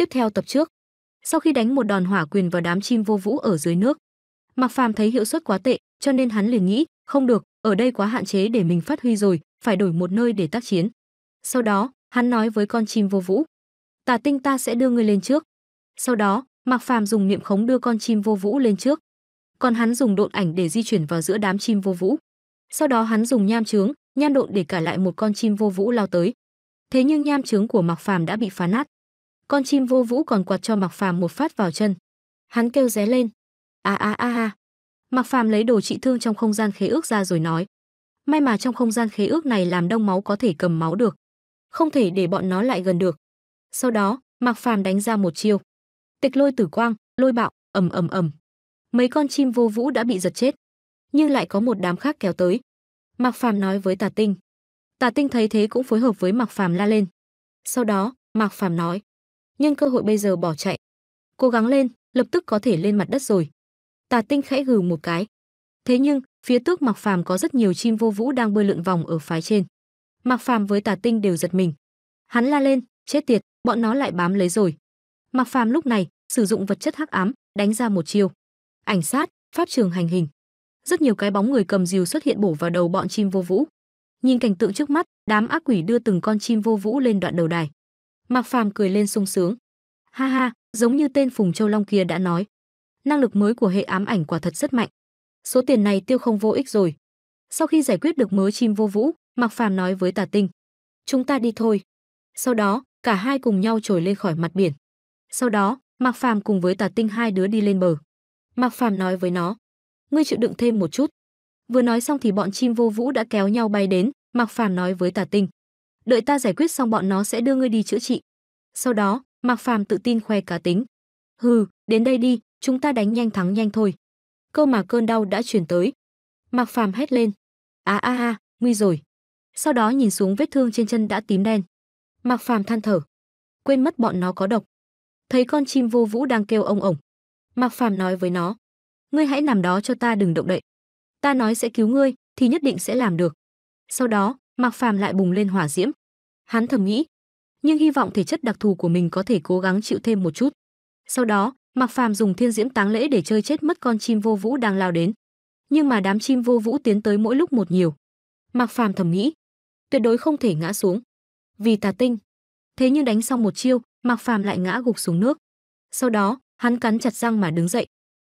tiếp theo tập trước. Sau khi đánh một đòn hỏa quyền vào đám chim vô vũ ở dưới nước, Mạc Phàm thấy hiệu suất quá tệ, cho nên hắn liền nghĩ, không được, ở đây quá hạn chế để mình phát huy rồi, phải đổi một nơi để tác chiến. Sau đó, hắn nói với con chim vô vũ, "Tà tinh ta sẽ đưa ngươi lên trước." Sau đó, Mạc Phàm dùng niệm khống đưa con chim vô vũ lên trước, còn hắn dùng độn ảnh để di chuyển vào giữa đám chim vô vũ. Sau đó hắn dùng nham chướng, nham độn để cả lại một con chim vô vũ lao tới. Thế nhưng nham chướng của Mạc Phàm đã bị phá nát con chim vô vũ còn quạt cho Mạc Phàm một phát vào chân. Hắn kêu ré lên. A a a a. Mạc Phàm lấy đồ trị thương trong không gian khế ước ra rồi nói: "May mà trong không gian khế ước này làm đông máu có thể cầm máu được, không thể để bọn nó lại gần được." Sau đó, Mạc Phàm đánh ra một chiêu. Tịch lôi tử quang, lôi bạo, ầm ầm ầm. Mấy con chim vô vũ đã bị giật chết, nhưng lại có một đám khác kéo tới. Mạc Phàm nói với Tà Tinh. Tà Tinh thấy thế cũng phối hợp với Mạc Phàm la lên. Sau đó, Mạc Phàm nói: nhưng cơ hội bây giờ bỏ chạy. Cố gắng lên, lập tức có thể lên mặt đất rồi. Tà Tinh khẽ gừ một cái. Thế nhưng, phía tước Mạc Phàm có rất nhiều chim vô vũ đang bơi lượn vòng ở phái trên. Mạc Phàm với Tà Tinh đều giật mình. Hắn la lên, chết tiệt, bọn nó lại bám lấy rồi. Mạc Phàm lúc này sử dụng vật chất hắc ám, đánh ra một chiêu. Ảnh sát, pháp trường hành hình. Rất nhiều cái bóng người cầm rìu xuất hiện bổ vào đầu bọn chim vô vũ. Nhìn cảnh tượng trước mắt, đám ác quỷ đưa từng con chim vô vũ lên đoạn đầu đài. Mạc Phàm cười lên sung sướng. Ha ha, giống như tên Phùng Châu Long kia đã nói, năng lực mới của hệ ám ảnh quả thật rất mạnh. Số tiền này tiêu không vô ích rồi. Sau khi giải quyết được mớ chim vô vũ, Mạc Phàm nói với Tà Tinh, "Chúng ta đi thôi." Sau đó, cả hai cùng nhau trồi lên khỏi mặt biển. Sau đó, Mạc Phàm cùng với Tà Tinh hai đứa đi lên bờ. Mạc Phàm nói với nó, "Ngươi chịu đựng thêm một chút." Vừa nói xong thì bọn chim vô vũ đã kéo nhau bay đến, Mạc Phàm nói với Tà Tinh, đợi ta giải quyết xong bọn nó sẽ đưa ngươi đi chữa trị. Sau đó, Mạc Phàm tự tin khoe cá tính. Hừ, đến đây đi, chúng ta đánh nhanh thắng nhanh thôi. Câu mà cơn đau đã chuyển tới. Mạc Phàm hét lên. Á à, a a, nguy rồi. Sau đó nhìn xuống vết thương trên chân đã tím đen. Mạc Phàm than thở. Quên mất bọn nó có độc. Thấy con chim vô vũ đang kêu ông ổng. Mạc Phàm nói với nó. Ngươi hãy nằm đó cho ta đừng động đậy. Ta nói sẽ cứu ngươi, thì nhất định sẽ làm được. Sau đó, Mạc Phàm lại bùng lên hỏa diễm hắn thầm nghĩ nhưng hy vọng thể chất đặc thù của mình có thể cố gắng chịu thêm một chút sau đó mặc phàm dùng thiên diễm táng lễ để chơi chết mất con chim vô vũ đang lao đến nhưng mà đám chim vô vũ tiến tới mỗi lúc một nhiều mặc phàm thầm nghĩ tuyệt đối không thể ngã xuống vì tà tinh thế nhưng đánh xong một chiêu mặc phàm lại ngã gục xuống nước sau đó hắn cắn chặt răng mà đứng dậy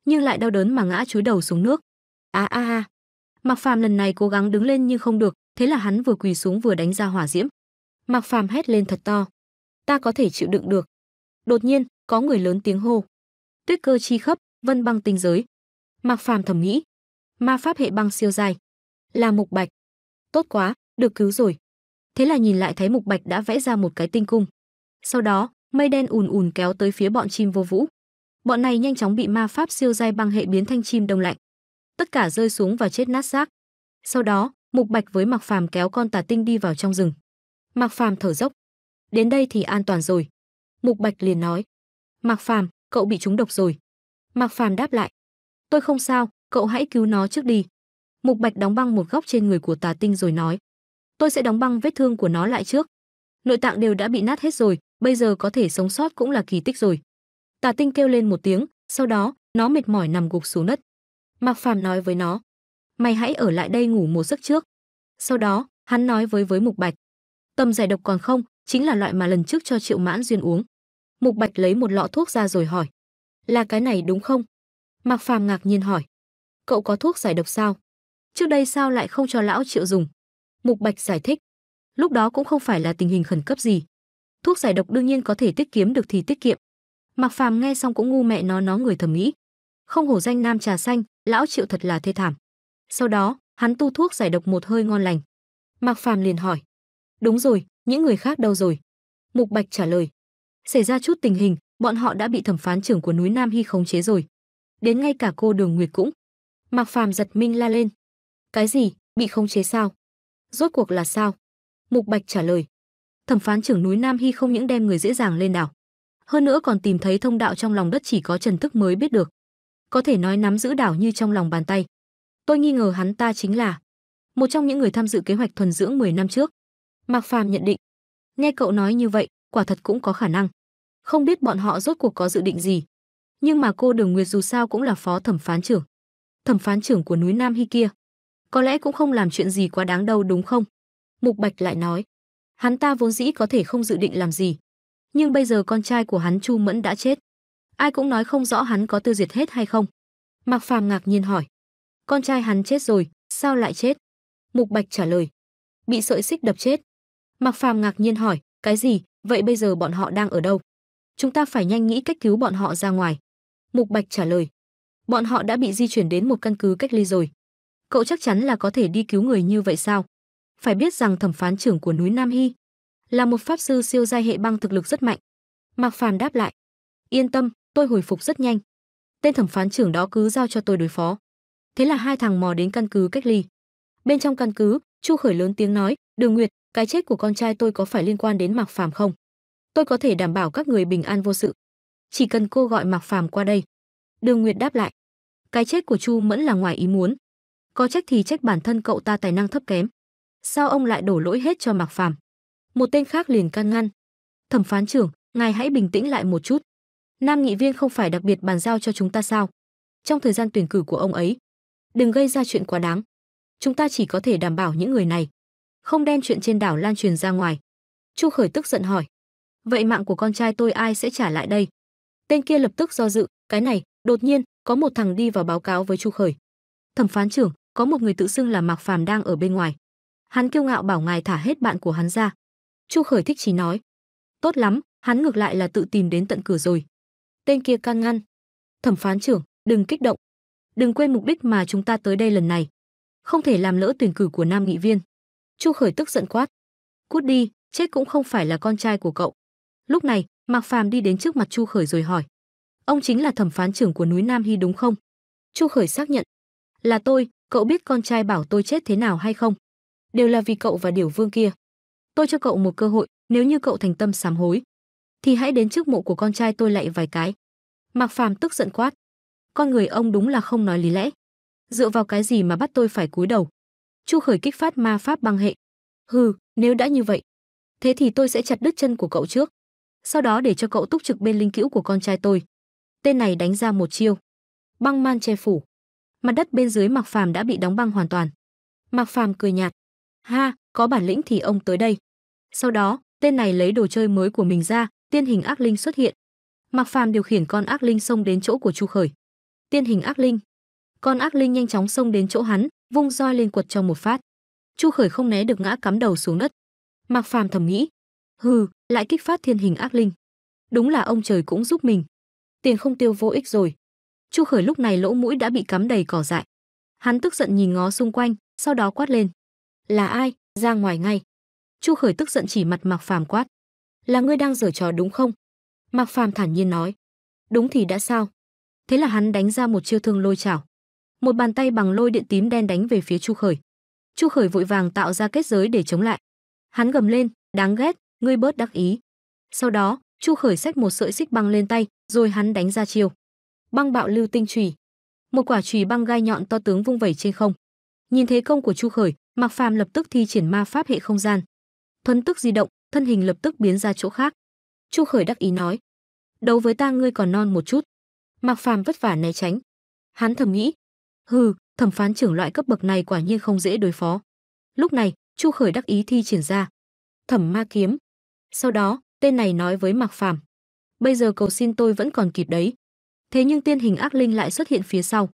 nhưng lại đau đớn mà ngã chúi đầu xuống nước a a a mặc phàm lần này cố gắng đứng lên nhưng không được thế là hắn vừa quỳ xuống vừa đánh ra hỏa diễm Mạc Phàm hét lên thật to. Ta có thể chịu đựng được. Đột nhiên, có người lớn tiếng hô. Tuyết cơ chi khấp, vân băng tinh giới. Mạc Phàm thầm nghĩ, ma pháp hệ băng siêu dài, là mục bạch. Tốt quá, được cứu rồi. Thế là nhìn lại thấy mục bạch đã vẽ ra một cái tinh cung. Sau đó, mây đen ùn ùn kéo tới phía bọn chim vô vũ. Bọn này nhanh chóng bị ma pháp siêu dai băng hệ biến thành chim đông lạnh. Tất cả rơi xuống và chết nát xác. Sau đó, Mục Bạch với Mạc Phàm kéo con tà tinh đi vào trong rừng. Mạc Phàm thở dốc. Đến đây thì an toàn rồi. Mục Bạch liền nói. Mạc Phàm, cậu bị trúng độc rồi. Mạc Phàm đáp lại. Tôi không sao, cậu hãy cứu nó trước đi. Mục Bạch đóng băng một góc trên người của tà tinh rồi nói. Tôi sẽ đóng băng vết thương của nó lại trước. Nội tạng đều đã bị nát hết rồi, bây giờ có thể sống sót cũng là kỳ tích rồi. Tà tinh kêu lên một tiếng, sau đó, nó mệt mỏi nằm gục xuống đất. Mạc Phàm nói với nó. Mày hãy ở lại đây ngủ một giấc trước. Sau đó, hắn nói với với Mục Bạch tầm giải độc còn không chính là loại mà lần trước cho triệu mãn duyên uống mục bạch lấy một lọ thuốc ra rồi hỏi là cái này đúng không mạc phàm ngạc nhiên hỏi cậu có thuốc giải độc sao trước đây sao lại không cho lão triệu dùng mục bạch giải thích lúc đó cũng không phải là tình hình khẩn cấp gì thuốc giải độc đương nhiên có thể tiết kiếm được thì tiết kiệm mạc phàm nghe xong cũng ngu mẹ nó nó người thầm nghĩ không hổ danh nam trà xanh lão triệu thật là thê thảm sau đó hắn tu thuốc giải độc một hơi ngon lành mạc phàm liền hỏi Đúng rồi, những người khác đâu rồi? Mục Bạch trả lời. Xảy ra chút tình hình, bọn họ đã bị thẩm phán trưởng của núi Nam Hy khống chế rồi. Đến ngay cả cô Đường Nguyệt cũng. Mạc Phàm giật Minh la lên. Cái gì? Bị khống chế sao? Rốt cuộc là sao? Mục Bạch trả lời. Thẩm phán trưởng núi Nam Hy không những đem người dễ dàng lên đảo, hơn nữa còn tìm thấy thông đạo trong lòng đất chỉ có Trần Tức mới biết được. Có thể nói nắm giữ đảo như trong lòng bàn tay. Tôi nghi ngờ hắn ta chính là một trong những người tham dự kế hoạch thuần dưỡng 10 năm trước. Mạc Phàm nhận định. Nghe cậu nói như vậy, quả thật cũng có khả năng. Không biết bọn họ rốt cuộc có dự định gì. Nhưng mà cô Đường Nguyệt dù sao cũng là phó thẩm phán trưởng. Thẩm phán trưởng của núi Nam Hy kia. Có lẽ cũng không làm chuyện gì quá đáng đâu đúng không? Mục Bạch lại nói. Hắn ta vốn dĩ có thể không dự định làm gì. Nhưng bây giờ con trai của hắn Chu Mẫn đã chết. Ai cũng nói không rõ hắn có tiêu diệt hết hay không. Mạc Phàm ngạc nhiên hỏi. Con trai hắn chết rồi, sao lại chết? Mục Bạch trả lời. Bị sợi xích đập chết. Mạc Phàm ngạc nhiên hỏi, cái gì? Vậy bây giờ bọn họ đang ở đâu? Chúng ta phải nhanh nghĩ cách cứu bọn họ ra ngoài. Mục Bạch trả lời, bọn họ đã bị di chuyển đến một căn cứ cách ly rồi. Cậu chắc chắn là có thể đi cứu người như vậy sao? Phải biết rằng thẩm phán trưởng của núi Nam Hy là một pháp sư siêu giai hệ băng thực lực rất mạnh. Mạc Phàm đáp lại, yên tâm, tôi hồi phục rất nhanh. Tên thẩm phán trưởng đó cứ giao cho tôi đối phó. Thế là hai thằng mò đến căn cứ cách ly. Bên trong căn cứ, Chu Khởi lớn tiếng nói, "Đường Nguyệt, cái chết của con trai tôi có phải liên quan đến Mạc Phàm không? Tôi có thể đảm bảo các người bình an vô sự. Chỉ cần cô gọi Mạc Phàm qua đây." Đường Nguyệt đáp lại. Cái chết của Chu Mẫn là ngoài ý muốn. Có trách thì trách bản thân cậu ta tài năng thấp kém. Sao ông lại đổ lỗi hết cho Mạc Phàm? Một tên khác liền can ngăn. "Thẩm phán trưởng, ngài hãy bình tĩnh lại một chút. Nam nghị viên không phải đặc biệt bàn giao cho chúng ta sao? Trong thời gian tuyển cử của ông ấy, đừng gây ra chuyện quá đáng. Chúng ta chỉ có thể đảm bảo những người này không đem chuyện trên đảo lan truyền ra ngoài. Chu Khởi tức giận hỏi: "Vậy mạng của con trai tôi ai sẽ trả lại đây?" Tên kia lập tức do dự, cái này, đột nhiên có một thằng đi vào báo cáo với Chu Khởi. "Thẩm phán trưởng, có một người tự xưng là Mạc Phàm đang ở bên ngoài." Hắn kiêu ngạo bảo ngài thả hết bạn của hắn ra. Chu Khởi thích chí nói: "Tốt lắm, hắn ngược lại là tự tìm đến tận cửa rồi." Tên kia can ngăn: "Thẩm phán trưởng, đừng kích động. Đừng quên mục đích mà chúng ta tới đây lần này. Không thể làm lỡ tuyển cử của nam nghị viên." Chu Khởi tức giận quát: "Cút đi, chết cũng không phải là con trai của cậu." Lúc này, Mạc Phàm đi đến trước mặt Chu Khởi rồi hỏi: "Ông chính là thẩm phán trưởng của núi Nam Hy đúng không?" Chu Khởi xác nhận: "Là tôi, cậu biết con trai bảo tôi chết thế nào hay không? Đều là vì cậu và Điểu Vương kia. Tôi cho cậu một cơ hội, nếu như cậu thành tâm sám hối, thì hãy đến trước mộ của con trai tôi lại vài cái." Mạc Phàm tức giận quát: "Con người ông đúng là không nói lý lẽ. Dựa vào cái gì mà bắt tôi phải cúi đầu?" Chu Khởi kích phát ma pháp băng hệ. Hừ, nếu đã như vậy, thế thì tôi sẽ chặt đứt chân của cậu trước, sau đó để cho cậu túc trực bên linh cữu của con trai tôi. Tên này đánh ra một chiêu. Băng man che phủ. Mặt đất bên dưới Mạc Phàm đã bị đóng băng hoàn toàn. Mạc Phàm cười nhạt. Ha, có bản lĩnh thì ông tới đây. Sau đó, tên này lấy đồ chơi mới của mình ra, tiên hình ác linh xuất hiện. Mạc Phàm điều khiển con ác linh xông đến chỗ của Chu Khởi. Tiên hình ác linh. Con ác linh nhanh chóng xông đến chỗ hắn, vung roi lên quật trong một phát. Chu Khởi không né được ngã cắm đầu xuống đất. Mạc Phàm thầm nghĩ, hừ, lại kích phát thiên hình ác linh. Đúng là ông trời cũng giúp mình. Tiền không tiêu vô ích rồi. Chu Khởi lúc này lỗ mũi đã bị cắm đầy cỏ dại. Hắn tức giận nhìn ngó xung quanh, sau đó quát lên, "Là ai, ra ngoài ngay." Chu Khởi tức giận chỉ mặt Mạc Phàm quát, "Là ngươi đang giở trò đúng không?" Mạc Phàm thản nhiên nói, "Đúng thì đã sao?" Thế là hắn đánh ra một chiêu thương lôi chảo một bàn tay bằng lôi điện tím đen đánh về phía Chu Khởi. Chu Khởi vội vàng tạo ra kết giới để chống lại. Hắn gầm lên, "Đáng ghét, ngươi bớt đắc ý." Sau đó, Chu Khởi xách một sợi xích băng lên tay, rồi hắn đánh ra chiều. Băng bạo lưu tinh chùy. Một quả chùy băng gai nhọn to tướng vung vẩy trên không. Nhìn thế công của Chu Khởi, Mạc Phàm lập tức thi triển ma pháp hệ không gian. Thuấn tức di động, thân hình lập tức biến ra chỗ khác. Chu Khởi đắc ý nói: "Đấu với ta ngươi còn non một chút." Mạc Phàm vất vả né tránh. Hắn thầm nghĩ, hừ thẩm phán trưởng loại cấp bậc này quả nhiên không dễ đối phó lúc này chu khởi đắc ý thi triển ra thẩm ma kiếm sau đó tên này nói với mạc phàm bây giờ cầu xin tôi vẫn còn kịp đấy thế nhưng tiên hình ác linh lại xuất hiện phía sau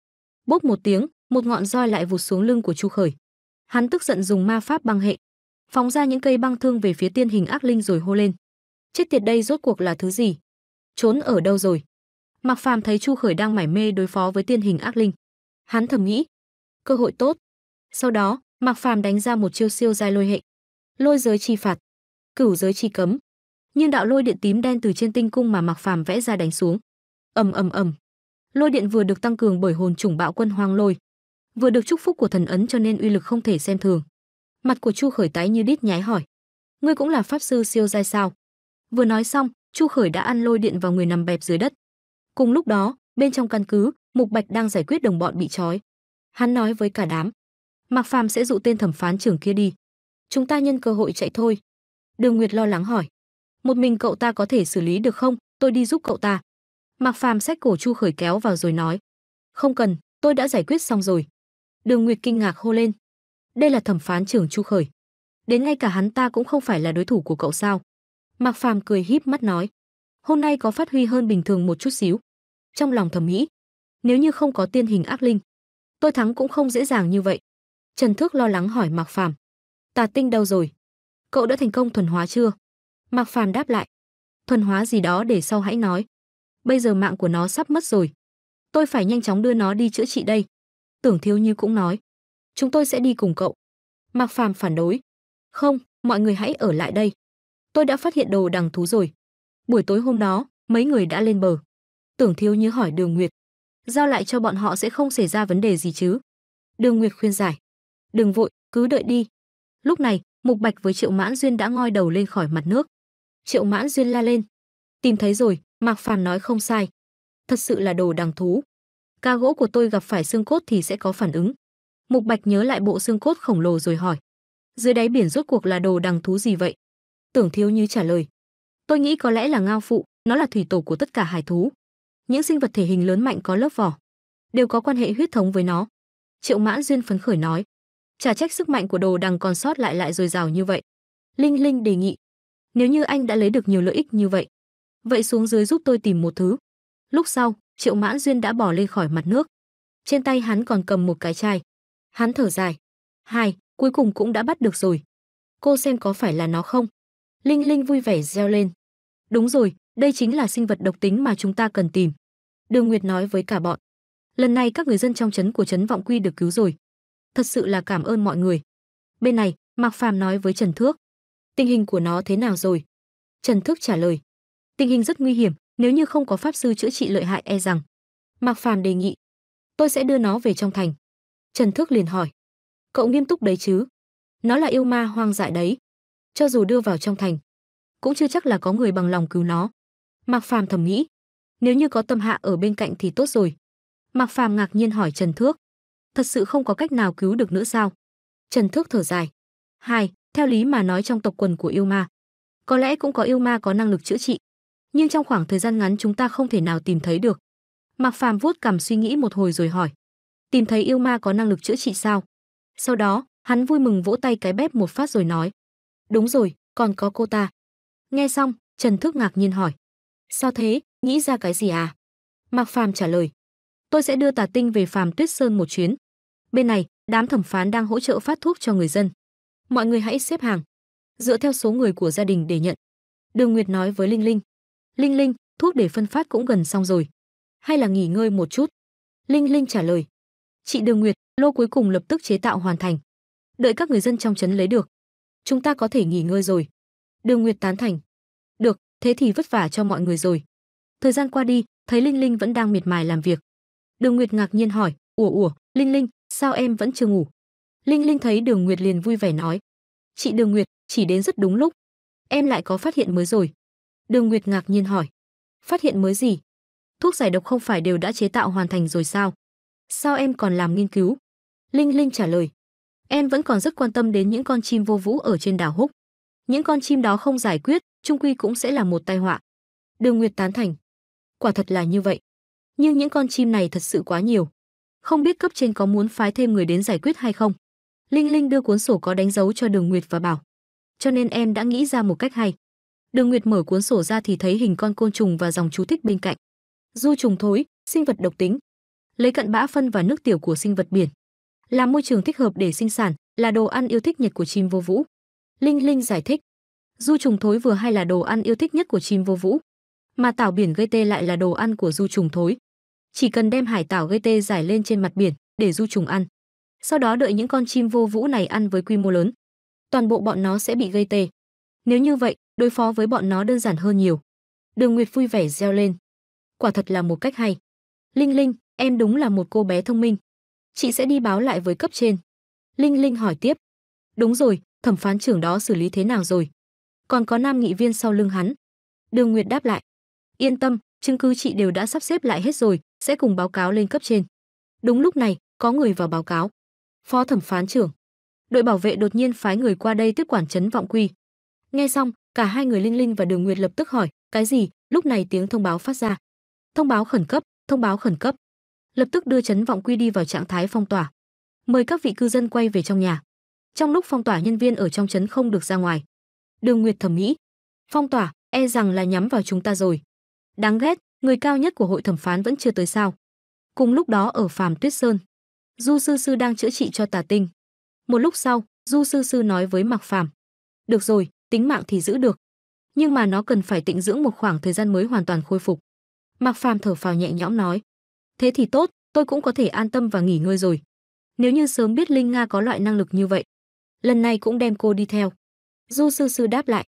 bốc một tiếng một ngọn roi lại vụt xuống lưng của chu khởi hắn tức giận dùng ma pháp băng hệ phóng ra những cây băng thương về phía tiên hình ác linh rồi hô lên chết tiệt đây rốt cuộc là thứ gì trốn ở đâu rồi Mạc Phàm thấy Chu Khởi đang mải mê đối phó với tiên hình ác linh. Hắn thầm nghĩ, cơ hội tốt. Sau đó, Mạc Phàm đánh ra một chiêu siêu dài lôi hệ. Lôi giới chi phạt, cửu giới chi cấm. Nhưng đạo lôi điện tím đen từ trên tinh cung mà Mạc Phàm vẽ ra đánh xuống. Ầm ầm ầm. Lôi điện vừa được tăng cường bởi hồn chủng bạo quân hoang lôi, vừa được chúc phúc của thần ấn cho nên uy lực không thể xem thường. Mặt của Chu Khởi tái như đít nhái hỏi: "Ngươi cũng là pháp sư siêu giai sao?" Vừa nói xong, Chu Khởi đã ăn lôi điện vào người nằm bẹp dưới đất. Cùng lúc đó, bên trong căn cứ, Mục Bạch đang giải quyết đồng bọn bị trói. Hắn nói với cả đám, Mạc Phàm sẽ dụ tên thẩm phán trưởng kia đi. Chúng ta nhân cơ hội chạy thôi. Đường Nguyệt lo lắng hỏi, một mình cậu ta có thể xử lý được không? Tôi đi giúp cậu ta. Mạc Phàm xách cổ Chu Khởi kéo vào rồi nói, không cần, tôi đã giải quyết xong rồi. Đường Nguyệt kinh ngạc hô lên, đây là thẩm phán trưởng Chu Khởi. Đến ngay cả hắn ta cũng không phải là đối thủ của cậu sao? Mạc Phàm cười híp mắt nói, hôm nay có phát huy hơn bình thường một chút xíu. Trong lòng thầm nghĩ, nếu như không có tiên hình ác linh, tôi thắng cũng không dễ dàng như vậy. Trần Thước lo lắng hỏi Mạc Phàm, "Tà tinh đâu rồi? Cậu đã thành công thuần hóa chưa?" Mạc Phàm đáp lại, "Thuần hóa gì đó để sau hãy nói. Bây giờ mạng của nó sắp mất rồi. Tôi phải nhanh chóng đưa nó đi chữa trị đây." Tưởng Thiếu Như cũng nói, "Chúng tôi sẽ đi cùng cậu." Mạc Phàm phản đối, "Không, mọi người hãy ở lại đây. Tôi đã phát hiện đồ đằng thú rồi." Buổi tối hôm đó, mấy người đã lên bờ. Tưởng Thiếu Như hỏi Đường Nguyệt, giao lại cho bọn họ sẽ không xảy ra vấn đề gì chứ đường nguyệt khuyên giải đừng vội cứ đợi đi lúc này mục bạch với triệu mãn duyên đã ngoi đầu lên khỏi mặt nước triệu mãn duyên la lên tìm thấy rồi mạc phàm nói không sai thật sự là đồ đằng thú ca gỗ của tôi gặp phải xương cốt thì sẽ có phản ứng mục bạch nhớ lại bộ xương cốt khổng lồ rồi hỏi dưới đáy biển rốt cuộc là đồ đằng thú gì vậy tưởng thiếu như trả lời tôi nghĩ có lẽ là ngao phụ nó là thủy tổ của tất cả hải thú những sinh vật thể hình lớn mạnh có lớp vỏ đều có quan hệ huyết thống với nó triệu mãn duyên phấn khởi nói chả trách sức mạnh của đồ đằng còn sót lại lại dồi dào như vậy linh linh đề nghị nếu như anh đã lấy được nhiều lợi ích như vậy vậy xuống dưới giúp tôi tìm một thứ lúc sau triệu mãn duyên đã bỏ lên khỏi mặt nước trên tay hắn còn cầm một cái chai hắn thở dài hai cuối cùng cũng đã bắt được rồi cô xem có phải là nó không linh linh vui vẻ reo lên Đúng rồi, đây chính là sinh vật độc tính mà chúng ta cần tìm. Đường Nguyệt nói với cả bọn. Lần này các người dân trong trấn của trấn Vọng Quy được cứu rồi. Thật sự là cảm ơn mọi người. Bên này, Mạc Phàm nói với Trần Thước. Tình hình của nó thế nào rồi? Trần Thước trả lời. Tình hình rất nguy hiểm, nếu như không có pháp sư chữa trị lợi hại e rằng. Mạc Phàm đề nghị. Tôi sẽ đưa nó về trong thành. Trần Thước liền hỏi. Cậu nghiêm túc đấy chứ? Nó là yêu ma hoang dại đấy. Cho dù đưa vào trong thành, cũng chưa chắc là có người bằng lòng cứu nó. Mạc Phàm thầm nghĩ, nếu như có Tâm Hạ ở bên cạnh thì tốt rồi. Mạc Phàm ngạc nhiên hỏi Trần Thước, thật sự không có cách nào cứu được nữa sao? Trần Thước thở dài, hai, theo lý mà nói trong tộc quần của yêu ma, có lẽ cũng có yêu ma có năng lực chữa trị, nhưng trong khoảng thời gian ngắn chúng ta không thể nào tìm thấy được. Mạc Phàm vuốt cằm suy nghĩ một hồi rồi hỏi, tìm thấy yêu ma có năng lực chữa trị sao? Sau đó, hắn vui mừng vỗ tay cái bếp một phát rồi nói, đúng rồi, còn có cô ta. Nghe xong, Trần Thức ngạc nhiên hỏi: "Sao thế, nghĩ ra cái gì à?" Mạc Phàm trả lời: "Tôi sẽ đưa Tà Tinh về Phàm Tuyết Sơn một chuyến. Bên này, đám thẩm phán đang hỗ trợ phát thuốc cho người dân. Mọi người hãy xếp hàng, dựa theo số người của gia đình để nhận." Đường Nguyệt nói với Linh Linh: "Linh Linh, thuốc để phân phát cũng gần xong rồi, hay là nghỉ ngơi một chút?" Linh Linh trả lời: "Chị Đường Nguyệt, lô cuối cùng lập tức chế tạo hoàn thành, đợi các người dân trong trấn lấy được, chúng ta có thể nghỉ ngơi rồi." Đường Nguyệt tán thành. Được, thế thì vất vả cho mọi người rồi. Thời gian qua đi, thấy Linh Linh vẫn đang miệt mài làm việc. Đường Nguyệt ngạc nhiên hỏi, "Ủa ủa, Linh Linh, sao em vẫn chưa ngủ?" Linh Linh thấy Đường Nguyệt liền vui vẻ nói, "Chị Đường Nguyệt, chỉ đến rất đúng lúc. Em lại có phát hiện mới rồi." Đường Nguyệt ngạc nhiên hỏi, "Phát hiện mới gì? Thuốc giải độc không phải đều đã chế tạo hoàn thành rồi sao? Sao em còn làm nghiên cứu?" Linh Linh trả lời, "Em vẫn còn rất quan tâm đến những con chim vô vũ ở trên đảo Húc những con chim đó không giải quyết, trung quy cũng sẽ là một tai họa. Đường Nguyệt tán thành. Quả thật là như vậy. Nhưng những con chim này thật sự quá nhiều. Không biết cấp trên có muốn phái thêm người đến giải quyết hay không. Linh Linh đưa cuốn sổ có đánh dấu cho Đường Nguyệt và bảo. Cho nên em đã nghĩ ra một cách hay. Đường Nguyệt mở cuốn sổ ra thì thấy hình con côn trùng và dòng chú thích bên cạnh. Du trùng thối, sinh vật độc tính. Lấy cặn bã phân và nước tiểu của sinh vật biển. Là môi trường thích hợp để sinh sản, là đồ ăn yêu thích nhật của chim vô vũ. Linh Linh giải thích. Du trùng thối vừa hay là đồ ăn yêu thích nhất của chim vô vũ, mà tảo biển gây tê lại là đồ ăn của du trùng thối. Chỉ cần đem hải tảo gây tê giải lên trên mặt biển để du trùng ăn. Sau đó đợi những con chim vô vũ này ăn với quy mô lớn, toàn bộ bọn nó sẽ bị gây tê. Nếu như vậy, đối phó với bọn nó đơn giản hơn nhiều. Đường Nguyệt vui vẻ reo lên. Quả thật là một cách hay. Linh Linh, em đúng là một cô bé thông minh. Chị sẽ đi báo lại với cấp trên. Linh Linh hỏi tiếp. Đúng rồi, thẩm phán trưởng đó xử lý thế nào rồi còn có nam nghị viên sau lưng hắn đường nguyệt đáp lại yên tâm chứng cứ chị đều đã sắp xếp lại hết rồi sẽ cùng báo cáo lên cấp trên đúng lúc này có người vào báo cáo phó thẩm phán trưởng đội bảo vệ đột nhiên phái người qua đây tiếp quản chấn vọng quy nghe xong cả hai người linh linh và đường nguyệt lập tức hỏi cái gì lúc này tiếng thông báo phát ra thông báo khẩn cấp thông báo khẩn cấp lập tức đưa chấn vọng quy đi vào trạng thái phong tỏa mời các vị cư dân quay về trong nhà trong lúc phong tỏa nhân viên ở trong trấn không được ra ngoài. Đường Nguyệt thẩm mỹ phong tỏa, e rằng là nhắm vào chúng ta rồi. Đáng ghét, người cao nhất của hội thẩm phán vẫn chưa tới sao. Cùng lúc đó ở Phàm Tuyết Sơn, Du Sư Sư đang chữa trị cho Tà Tinh. Một lúc sau, Du Sư Sư nói với Mạc Phàm, "Được rồi, tính mạng thì giữ được, nhưng mà nó cần phải tĩnh dưỡng một khoảng thời gian mới hoàn toàn khôi phục." Mạc Phàm thở phào nhẹ nhõm nói, "Thế thì tốt, tôi cũng có thể an tâm và nghỉ ngơi rồi. Nếu như sớm biết Linh Nga có loại năng lực như vậy, lần này cũng đem cô đi theo. Du sư sư đáp lại.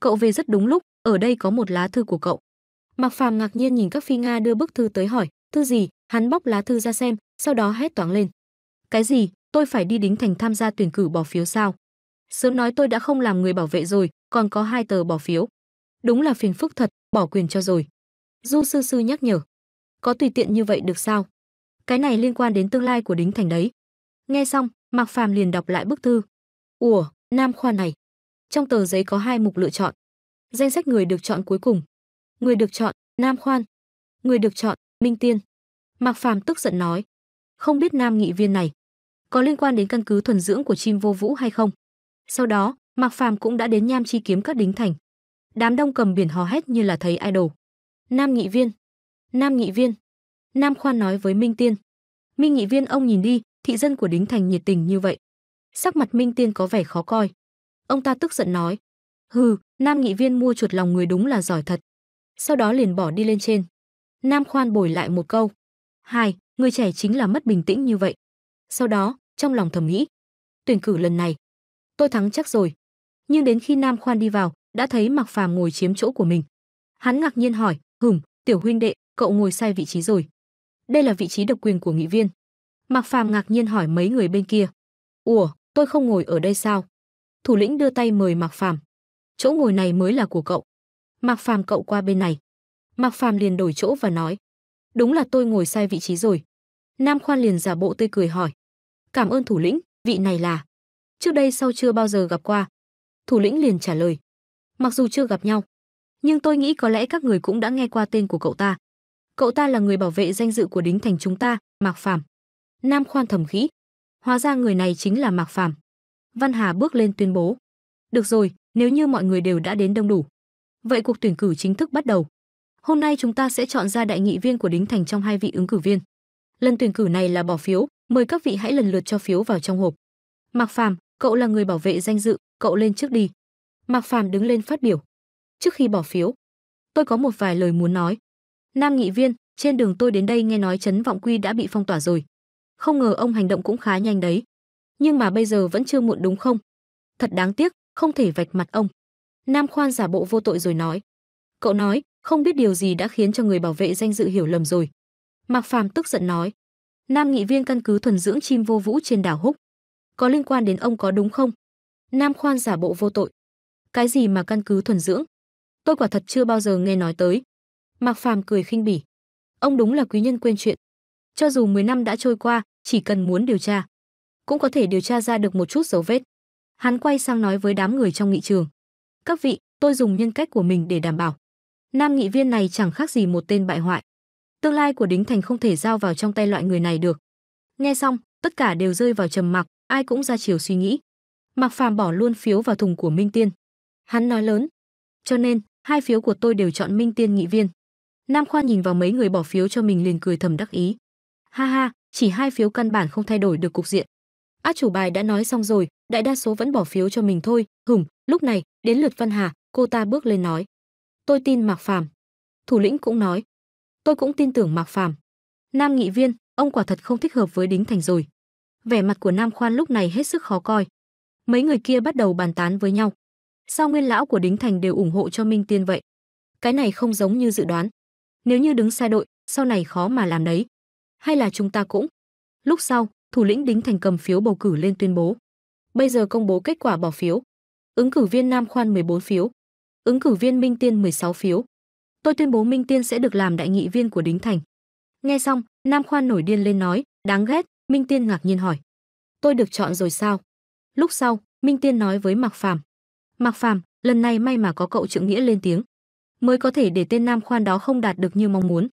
Cậu về rất đúng lúc, ở đây có một lá thư của cậu. Mạc Phàm ngạc nhiên nhìn các phi Nga đưa bức thư tới hỏi, thư gì, hắn bóc lá thư ra xem, sau đó hét toáng lên. Cái gì, tôi phải đi đính thành tham gia tuyển cử bỏ phiếu sao? Sớm nói tôi đã không làm người bảo vệ rồi, còn có hai tờ bỏ phiếu. Đúng là phiền phức thật, bỏ quyền cho rồi. Du sư sư nhắc nhở. Có tùy tiện như vậy được sao? Cái này liên quan đến tương lai của đính thành đấy. Nghe xong, Mạc Phàm liền đọc lại bức thư, Ủa, nam khoa này. Trong tờ giấy có hai mục lựa chọn. Danh sách người được chọn cuối cùng. Người được chọn, Nam Khoan. Người được chọn, Minh Tiên. Mạc Phàm tức giận nói. Không biết nam nghị viên này có liên quan đến căn cứ thuần dưỡng của chim vô vũ hay không. Sau đó, Mạc Phàm cũng đã đến Nham Chi kiếm các đính thành. Đám đông cầm biển hò hét như là thấy idol. Nam nghị viên, Nam nghị viên. Nam Khoan nói với Minh Tiên. Minh nghị viên ông nhìn đi, thị dân của đính thành nhiệt tình như vậy sắc mặt Minh Tiên có vẻ khó coi. Ông ta tức giận nói, hừ, nam nghị viên mua chuột lòng người đúng là giỏi thật. Sau đó liền bỏ đi lên trên. Nam khoan bồi lại một câu. Hai, người trẻ chính là mất bình tĩnh như vậy. Sau đó, trong lòng thầm nghĩ, tuyển cử lần này, tôi thắng chắc rồi. Nhưng đến khi Nam khoan đi vào, đã thấy Mạc Phàm ngồi chiếm chỗ của mình. Hắn ngạc nhiên hỏi, hửm, tiểu huynh đệ, cậu ngồi sai vị trí rồi. Đây là vị trí độc quyền của nghị viên. Mạc Phàm ngạc nhiên hỏi mấy người bên kia. Ủa, tôi không ngồi ở đây sao? Thủ lĩnh đưa tay mời Mạc Phàm. Chỗ ngồi này mới là của cậu. Mạc Phàm cậu qua bên này. Mạc Phàm liền đổi chỗ và nói, đúng là tôi ngồi sai vị trí rồi. Nam Khoan liền giả bộ tươi cười hỏi, cảm ơn thủ lĩnh, vị này là. Trước đây sau chưa bao giờ gặp qua. Thủ lĩnh liền trả lời, mặc dù chưa gặp nhau, nhưng tôi nghĩ có lẽ các người cũng đã nghe qua tên của cậu ta. Cậu ta là người bảo vệ danh dự của đính thành chúng ta, Mạc Phàm. Nam Khoan thầm nghĩ, Hóa ra người này chính là Mạc Phàm. Văn Hà bước lên tuyên bố. Được rồi, nếu như mọi người đều đã đến đông đủ. Vậy cuộc tuyển cử chính thức bắt đầu. Hôm nay chúng ta sẽ chọn ra đại nghị viên của đính thành trong hai vị ứng cử viên. Lần tuyển cử này là bỏ phiếu, mời các vị hãy lần lượt cho phiếu vào trong hộp. Mạc Phàm, cậu là người bảo vệ danh dự, cậu lên trước đi. Mạc Phàm đứng lên phát biểu. Trước khi bỏ phiếu, tôi có một vài lời muốn nói. Nam nghị viên, trên đường tôi đến đây nghe nói Trấn Vọng Quy đã bị phong tỏa rồi không ngờ ông hành động cũng khá nhanh đấy. Nhưng mà bây giờ vẫn chưa muộn đúng không? Thật đáng tiếc, không thể vạch mặt ông. Nam Khoan giả bộ vô tội rồi nói. Cậu nói, không biết điều gì đã khiến cho người bảo vệ danh dự hiểu lầm rồi. Mạc Phàm tức giận nói. Nam nghị viên căn cứ thuần dưỡng chim vô vũ trên đảo Húc. Có liên quan đến ông có đúng không? Nam Khoan giả bộ vô tội. Cái gì mà căn cứ thuần dưỡng? Tôi quả thật chưa bao giờ nghe nói tới. Mạc Phàm cười khinh bỉ. Ông đúng là quý nhân quên chuyện cho dù 10 năm đã trôi qua, chỉ cần muốn điều tra, cũng có thể điều tra ra được một chút dấu vết. Hắn quay sang nói với đám người trong nghị trường. Các vị, tôi dùng nhân cách của mình để đảm bảo. Nam nghị viên này chẳng khác gì một tên bại hoại. Tương lai của đính thành không thể giao vào trong tay loại người này được. Nghe xong, tất cả đều rơi vào trầm mặc, ai cũng ra chiều suy nghĩ. Mặc Phàm bỏ luôn phiếu vào thùng của Minh Tiên. Hắn nói lớn, cho nên hai phiếu của tôi đều chọn Minh Tiên nghị viên. Nam Khoa nhìn vào mấy người bỏ phiếu cho mình liền cười thầm đắc ý. Ha ha, chỉ hai phiếu căn bản không thay đổi được cục diện. Át chủ bài đã nói xong rồi, đại đa số vẫn bỏ phiếu cho mình thôi, hùng lúc này, đến lượt Văn Hà, cô ta bước lên nói. Tôi tin Mạc Phàm. Thủ lĩnh cũng nói. Tôi cũng tin tưởng Mạc Phàm. Nam nghị viên, ông quả thật không thích hợp với Đính Thành rồi. Vẻ mặt của Nam Khoan lúc này hết sức khó coi. Mấy người kia bắt đầu bàn tán với nhau. Sao nguyên lão của Đính Thành đều ủng hộ cho Minh Tiên vậy? Cái này không giống như dự đoán. Nếu như đứng sai đội, sau này khó mà làm đấy hay là chúng ta cũng lúc sau thủ lĩnh đính thành cầm phiếu bầu cử lên tuyên bố bây giờ công bố kết quả bỏ phiếu ứng cử viên nam khoan 14 phiếu ứng cử viên minh tiên 16 phiếu tôi tuyên bố minh tiên sẽ được làm đại nghị viên của đính thành nghe xong nam khoan nổi điên lên nói đáng ghét minh tiên ngạc nhiên hỏi tôi được chọn rồi sao lúc sau minh tiên nói với mạc phàm mạc phàm lần này may mà có cậu trượng nghĩa lên tiếng mới có thể để tên nam khoan đó không đạt được như mong muốn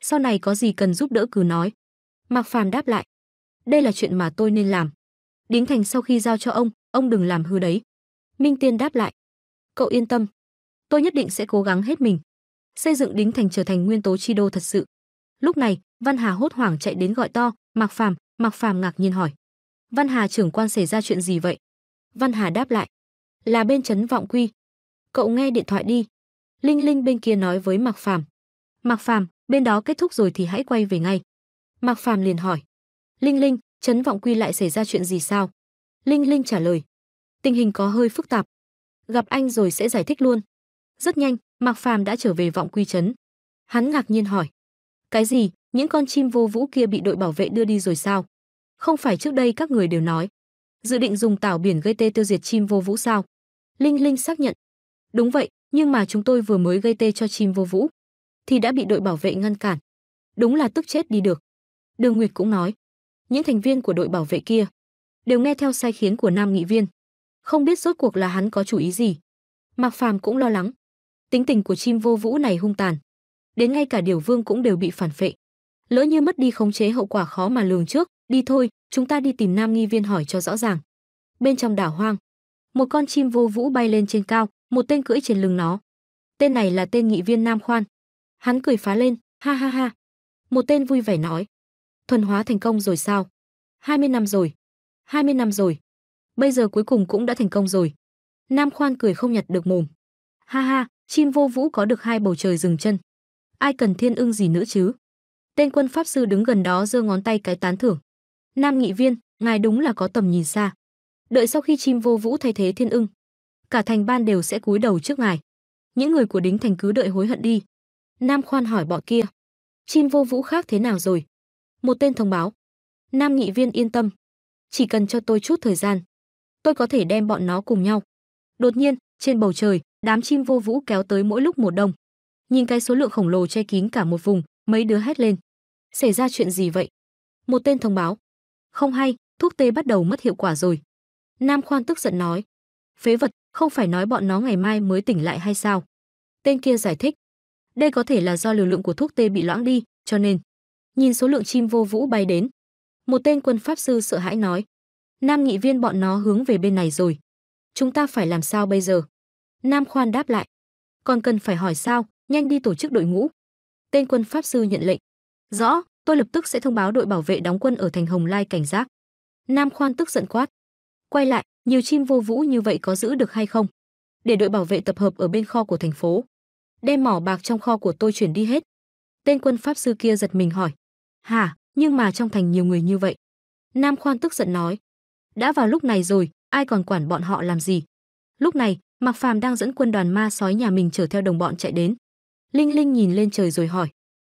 sau này có gì cần giúp đỡ cứ nói mạc phàm đáp lại đây là chuyện mà tôi nên làm đính thành sau khi giao cho ông ông đừng làm hư đấy minh tiên đáp lại cậu yên tâm tôi nhất định sẽ cố gắng hết mình xây dựng đính thành trở thành nguyên tố chi đô thật sự lúc này văn hà hốt hoảng chạy đến gọi to mạc phàm mạc phàm ngạc nhiên hỏi văn hà trưởng quan xảy ra chuyện gì vậy văn hà đáp lại là bên trấn vọng quy cậu nghe điện thoại đi linh linh bên kia nói với mạc phàm mạc phàm bên đó kết thúc rồi thì hãy quay về ngay. Mạc Phàm liền hỏi, Linh Linh, Trấn vọng quy lại xảy ra chuyện gì sao? Linh Linh trả lời, tình hình có hơi phức tạp, gặp anh rồi sẽ giải thích luôn. Rất nhanh, Mạc Phàm đã trở về vọng quy Trấn Hắn ngạc nhiên hỏi, cái gì, những con chim vô vũ kia bị đội bảo vệ đưa đi rồi sao? Không phải trước đây các người đều nói, dự định dùng tảo biển gây tê tiêu diệt chim vô vũ sao? Linh Linh xác nhận. Đúng vậy, nhưng mà chúng tôi vừa mới gây tê cho chim vô vũ thì đã bị đội bảo vệ ngăn cản. Đúng là tức chết đi được. Đường Nguyệt cũng nói, những thành viên của đội bảo vệ kia đều nghe theo sai khiến của nam nghị viên. Không biết rốt cuộc là hắn có chủ ý gì. Mạc Phàm cũng lo lắng. Tính tình của chim vô vũ này hung tàn. Đến ngay cả điều vương cũng đều bị phản phệ. Lỡ như mất đi khống chế hậu quả khó mà lường trước, đi thôi, chúng ta đi tìm nam nghi viên hỏi cho rõ ràng. Bên trong đảo hoang, một con chim vô vũ bay lên trên cao, một tên cưỡi trên lưng nó. Tên này là tên nghị viên Nam Khoan, Hắn cười phá lên, ha ha ha. Một tên vui vẻ nói. Thuần hóa thành công rồi sao? 20 năm rồi. 20 năm rồi. Bây giờ cuối cùng cũng đã thành công rồi. Nam Khoan cười không nhặt được mồm. Ha ha, chim vô vũ có được hai bầu trời dừng chân. Ai cần thiên ưng gì nữa chứ? Tên quân pháp sư đứng gần đó giơ ngón tay cái tán thưởng. Nam nghị viên, ngài đúng là có tầm nhìn xa. Đợi sau khi chim vô vũ thay thế thiên ưng, cả thành ban đều sẽ cúi đầu trước ngài. Những người của đính thành cứ đợi hối hận đi. Nam Khoan hỏi bọn kia. Chim vô vũ khác thế nào rồi? Một tên thông báo. Nam nghị viên yên tâm. Chỉ cần cho tôi chút thời gian. Tôi có thể đem bọn nó cùng nhau. Đột nhiên, trên bầu trời, đám chim vô vũ kéo tới mỗi lúc một đông. Nhìn cái số lượng khổng lồ che kín cả một vùng, mấy đứa hét lên. Xảy ra chuyện gì vậy? Một tên thông báo. Không hay, thuốc tê bắt đầu mất hiệu quả rồi. Nam Khoan tức giận nói. Phế vật, không phải nói bọn nó ngày mai mới tỉnh lại hay sao? Tên kia giải thích. Đây có thể là do liều lượng của thuốc tê bị loãng đi, cho nên nhìn số lượng chim vô vũ bay đến. Một tên quân pháp sư sợ hãi nói: "Nam nghị viên bọn nó hướng về bên này rồi. Chúng ta phải làm sao bây giờ?" Nam Khoan đáp lại: "Còn cần phải hỏi sao, nhanh đi tổ chức đội ngũ." Tên quân pháp sư nhận lệnh: "Rõ, tôi lập tức sẽ thông báo đội bảo vệ đóng quân ở thành Hồng Lai cảnh giác." Nam Khoan tức giận quát: "Quay lại, nhiều chim vô vũ như vậy có giữ được hay không? Để đội bảo vệ tập hợp ở bên kho của thành phố, đem mỏ bạc trong kho của tôi chuyển đi hết. Tên quân pháp sư kia giật mình hỏi. Hả, nhưng mà trong thành nhiều người như vậy. Nam Khoan tức giận nói. Đã vào lúc này rồi, ai còn quản bọn họ làm gì. Lúc này, Mạc Phàm đang dẫn quân đoàn ma sói nhà mình chở theo đồng bọn chạy đến. Linh Linh nhìn lên trời rồi hỏi.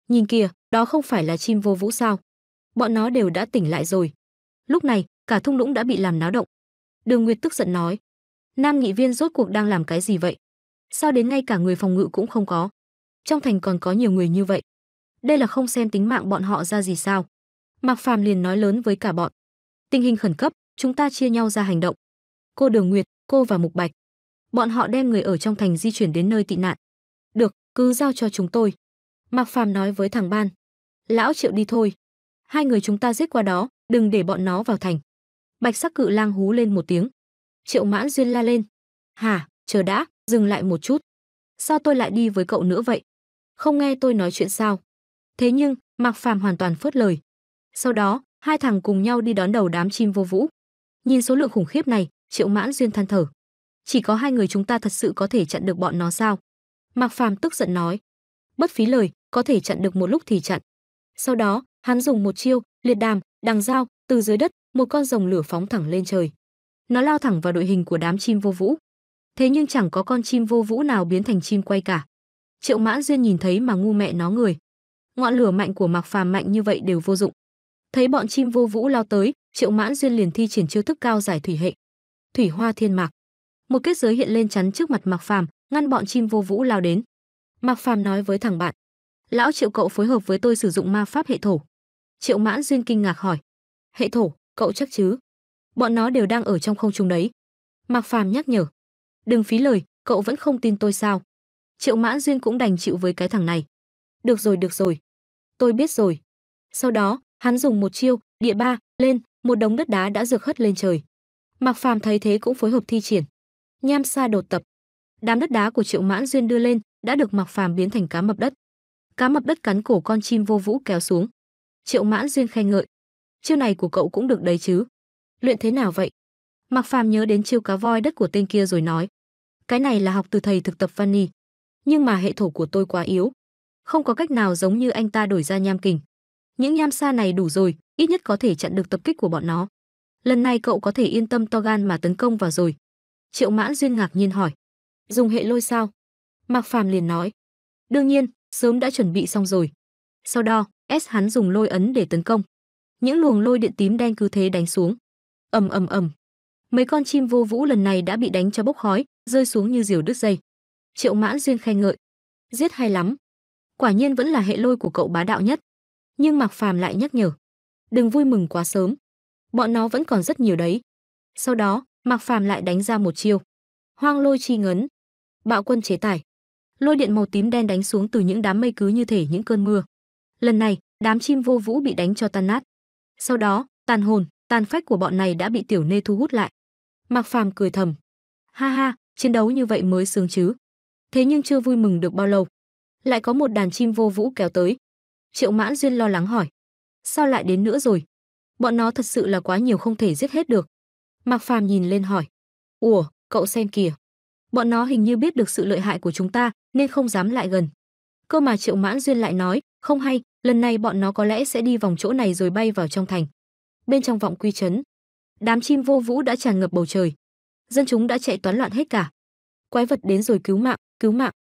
Nhìn kìa, đó không phải là chim vô vũ sao? Bọn nó đều đã tỉnh lại rồi. Lúc này, cả thung lũng đã bị làm náo động. Đường Nguyệt tức giận nói. Nam nghị viên rốt cuộc đang làm cái gì vậy? sao đến ngay cả người phòng ngự cũng không có trong thành còn có nhiều người như vậy đây là không xem tính mạng bọn họ ra gì sao mạc phàm liền nói lớn với cả bọn tình hình khẩn cấp chúng ta chia nhau ra hành động cô đường nguyệt cô và mục bạch bọn họ đem người ở trong thành di chuyển đến nơi tị nạn được cứ giao cho chúng tôi mạc phàm nói với thằng ban lão triệu đi thôi hai người chúng ta giết qua đó đừng để bọn nó vào thành bạch sắc cự lang hú lên một tiếng triệu mãn duyên la lên hả chờ đã, dừng lại một chút. Sao tôi lại đi với cậu nữa vậy? Không nghe tôi nói chuyện sao? Thế nhưng, Mạc Phàm hoàn toàn phớt lời. Sau đó, hai thằng cùng nhau đi đón đầu đám chim vô vũ. Nhìn số lượng khủng khiếp này, Triệu Mãn Duyên than thở. Chỉ có hai người chúng ta thật sự có thể chặn được bọn nó sao? Mạc Phàm tức giận nói. Bất phí lời, có thể chặn được một lúc thì chặn. Sau đó, hắn dùng một chiêu, liệt đàm, đằng dao, từ dưới đất, một con rồng lửa phóng thẳng lên trời. Nó lao thẳng vào đội hình của đám chim vô vũ thế nhưng chẳng có con chim vô vũ nào biến thành chim quay cả. Triệu Mãn Duyên nhìn thấy mà ngu mẹ nó người. Ngọn lửa mạnh của Mạc Phàm mạnh như vậy đều vô dụng. Thấy bọn chim vô vũ lao tới, Triệu Mãn Duyên liền thi triển chiêu thức cao giải thủy hệ. Thủy Hoa Thiên Mạc. Một kết giới hiện lên chắn trước mặt Mạc Phàm, ngăn bọn chim vô vũ lao đến. Mạc Phàm nói với thằng bạn: "Lão Triệu cậu phối hợp với tôi sử dụng ma pháp hệ thổ." Triệu Mãn Duyên kinh ngạc hỏi: "Hệ thổ, cậu chắc chứ? Bọn nó đều đang ở trong không trung đấy." Mạc Phàm nhắc nhở: Đừng phí lời, cậu vẫn không tin tôi sao? Triệu Mãn Duyên cũng đành chịu với cái thằng này. Được rồi, được rồi. Tôi biết rồi. Sau đó, hắn dùng một chiêu, địa ba, lên, một đống đất đá đã rực hất lên trời. Mạc Phàm thấy thế cũng phối hợp thi triển. Nham Sa đột tập. Đám đất đá của Triệu Mãn Duyên đưa lên, đã được Mạc Phàm biến thành cá mập đất. Cá mập đất cắn cổ con chim vô vũ kéo xuống. Triệu Mãn Duyên khen ngợi. Chiêu này của cậu cũng được đấy chứ. Luyện thế nào vậy? Mạc Phàm nhớ đến chiêu cá voi đất của tên kia rồi nói cái này là học từ thầy thực tập Fanny. Nhưng mà hệ thổ của tôi quá yếu. Không có cách nào giống như anh ta đổi ra nham kình. Những nham sa này đủ rồi, ít nhất có thể chặn được tập kích của bọn nó. Lần này cậu có thể yên tâm to gan mà tấn công vào rồi. Triệu Mãn Duyên ngạc nhiên hỏi. Dùng hệ lôi sao? Mạc Phàm liền nói. Đương nhiên, sớm đã chuẩn bị xong rồi. Sau đó, S hắn dùng lôi ấn để tấn công. Những luồng lôi điện tím đen cứ thế đánh xuống. ầm ầm ầm. Mấy con chim vô vũ lần này đã bị đánh cho bốc khói, rơi xuống như diều đứt dây. Triệu Mãn Duyên khen ngợi, giết hay lắm. Quả nhiên vẫn là hệ lôi của cậu bá đạo nhất. Nhưng Mạc Phàm lại nhắc nhở, đừng vui mừng quá sớm. Bọn nó vẫn còn rất nhiều đấy. Sau đó, Mạc Phàm lại đánh ra một chiêu. Hoang lôi chi ngấn, bạo quân chế tải. Lôi điện màu tím đen đánh xuống từ những đám mây cứ như thể những cơn mưa. Lần này, đám chim vô vũ bị đánh cho tan nát. Sau đó, tàn hồn, tàn phách của bọn này đã bị tiểu nê thu hút lại. Mạc Phàm cười thầm, ha ha, chiến đấu như vậy mới sướng chứ. Thế nhưng chưa vui mừng được bao lâu, lại có một đàn chim vô vũ kéo tới. Triệu Mãn Duyên lo lắng hỏi, sao lại đến nữa rồi? Bọn nó thật sự là quá nhiều không thể giết hết được. Mạc Phàm nhìn lên hỏi, "Ủa, cậu xem kìa. Bọn nó hình như biết được sự lợi hại của chúng ta, nên không dám lại gần." Cơ mà Triệu Mãn Duyên lại nói, "Không hay, lần này bọn nó có lẽ sẽ đi vòng chỗ này rồi bay vào trong thành." Bên trong vọng quy chấn, đám chim vô vũ đã tràn ngập bầu trời dân chúng đã chạy toán loạn hết cả. Quái vật đến rồi cứu mạng, cứu mạng.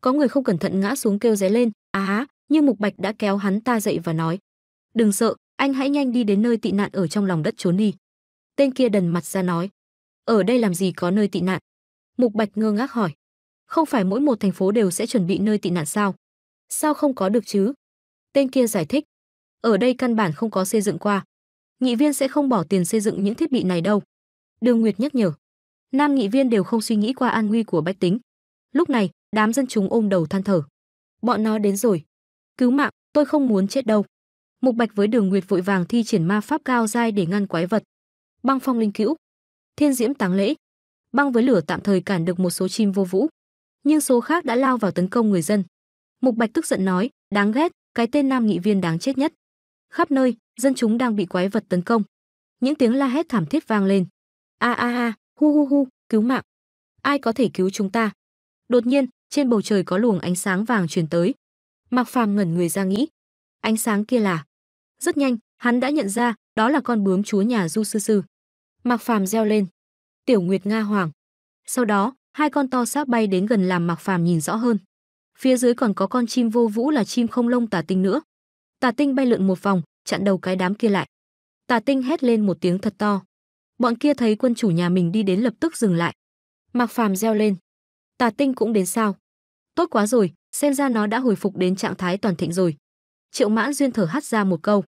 Có người không cẩn thận ngã xuống kêu ré lên, á, nhưng Mục Bạch đã kéo hắn ta dậy và nói: "Đừng sợ, anh hãy nhanh đi đến nơi tị nạn ở trong lòng đất trốn đi." Tên kia đần mặt ra nói: "Ở đây làm gì có nơi tị nạn?" Mục Bạch ngơ ngác hỏi: "Không phải mỗi một thành phố đều sẽ chuẩn bị nơi tị nạn sao? Sao không có được chứ?" Tên kia giải thích: "Ở đây căn bản không có xây dựng qua, nghị viên sẽ không bỏ tiền xây dựng những thiết bị này đâu." Đường Nguyệt nhắc nhở. Nam nghị viên đều không suy nghĩ qua an nguy của bách tính. Lúc này, đám dân chúng ôm đầu than thở. Bọn nó đến rồi. Cứu mạng, tôi không muốn chết đâu. Mục Bạch với Đường Nguyệt vội vàng thi triển ma pháp cao giai để ngăn quái vật. Băng phong linh cữu, thiên diễm táng lễ. Băng với lửa tạm thời cản được một số chim vô vũ, nhưng số khác đã lao vào tấn công người dân. Mục Bạch tức giận nói, đáng ghét, cái tên nam nghị viên đáng chết nhất. Khắp nơi, dân chúng đang bị quái vật tấn công. Những tiếng la hét thảm thiết vang lên. A a a, hu hu hu cứu mạng ai có thể cứu chúng ta đột nhiên trên bầu trời có luồng ánh sáng vàng truyền tới mạc phàm ngẩn người ra nghĩ ánh sáng kia là rất nhanh hắn đã nhận ra đó là con bướm chúa nhà du sư sư mạc phàm reo lên tiểu nguyệt nga hoàng sau đó hai con to xác bay đến gần làm mạc phàm nhìn rõ hơn phía dưới còn có con chim vô vũ là chim không lông tả tinh nữa tả tinh bay lượn một vòng chặn đầu cái đám kia lại tả tinh hét lên một tiếng thật to Bọn kia thấy quân chủ nhà mình đi đến lập tức dừng lại. Mạc Phàm reo lên. Tà Tinh cũng đến sao? Tốt quá rồi, xem ra nó đã hồi phục đến trạng thái toàn thịnh rồi. Triệu Mãn Duyên thở hắt ra một câu.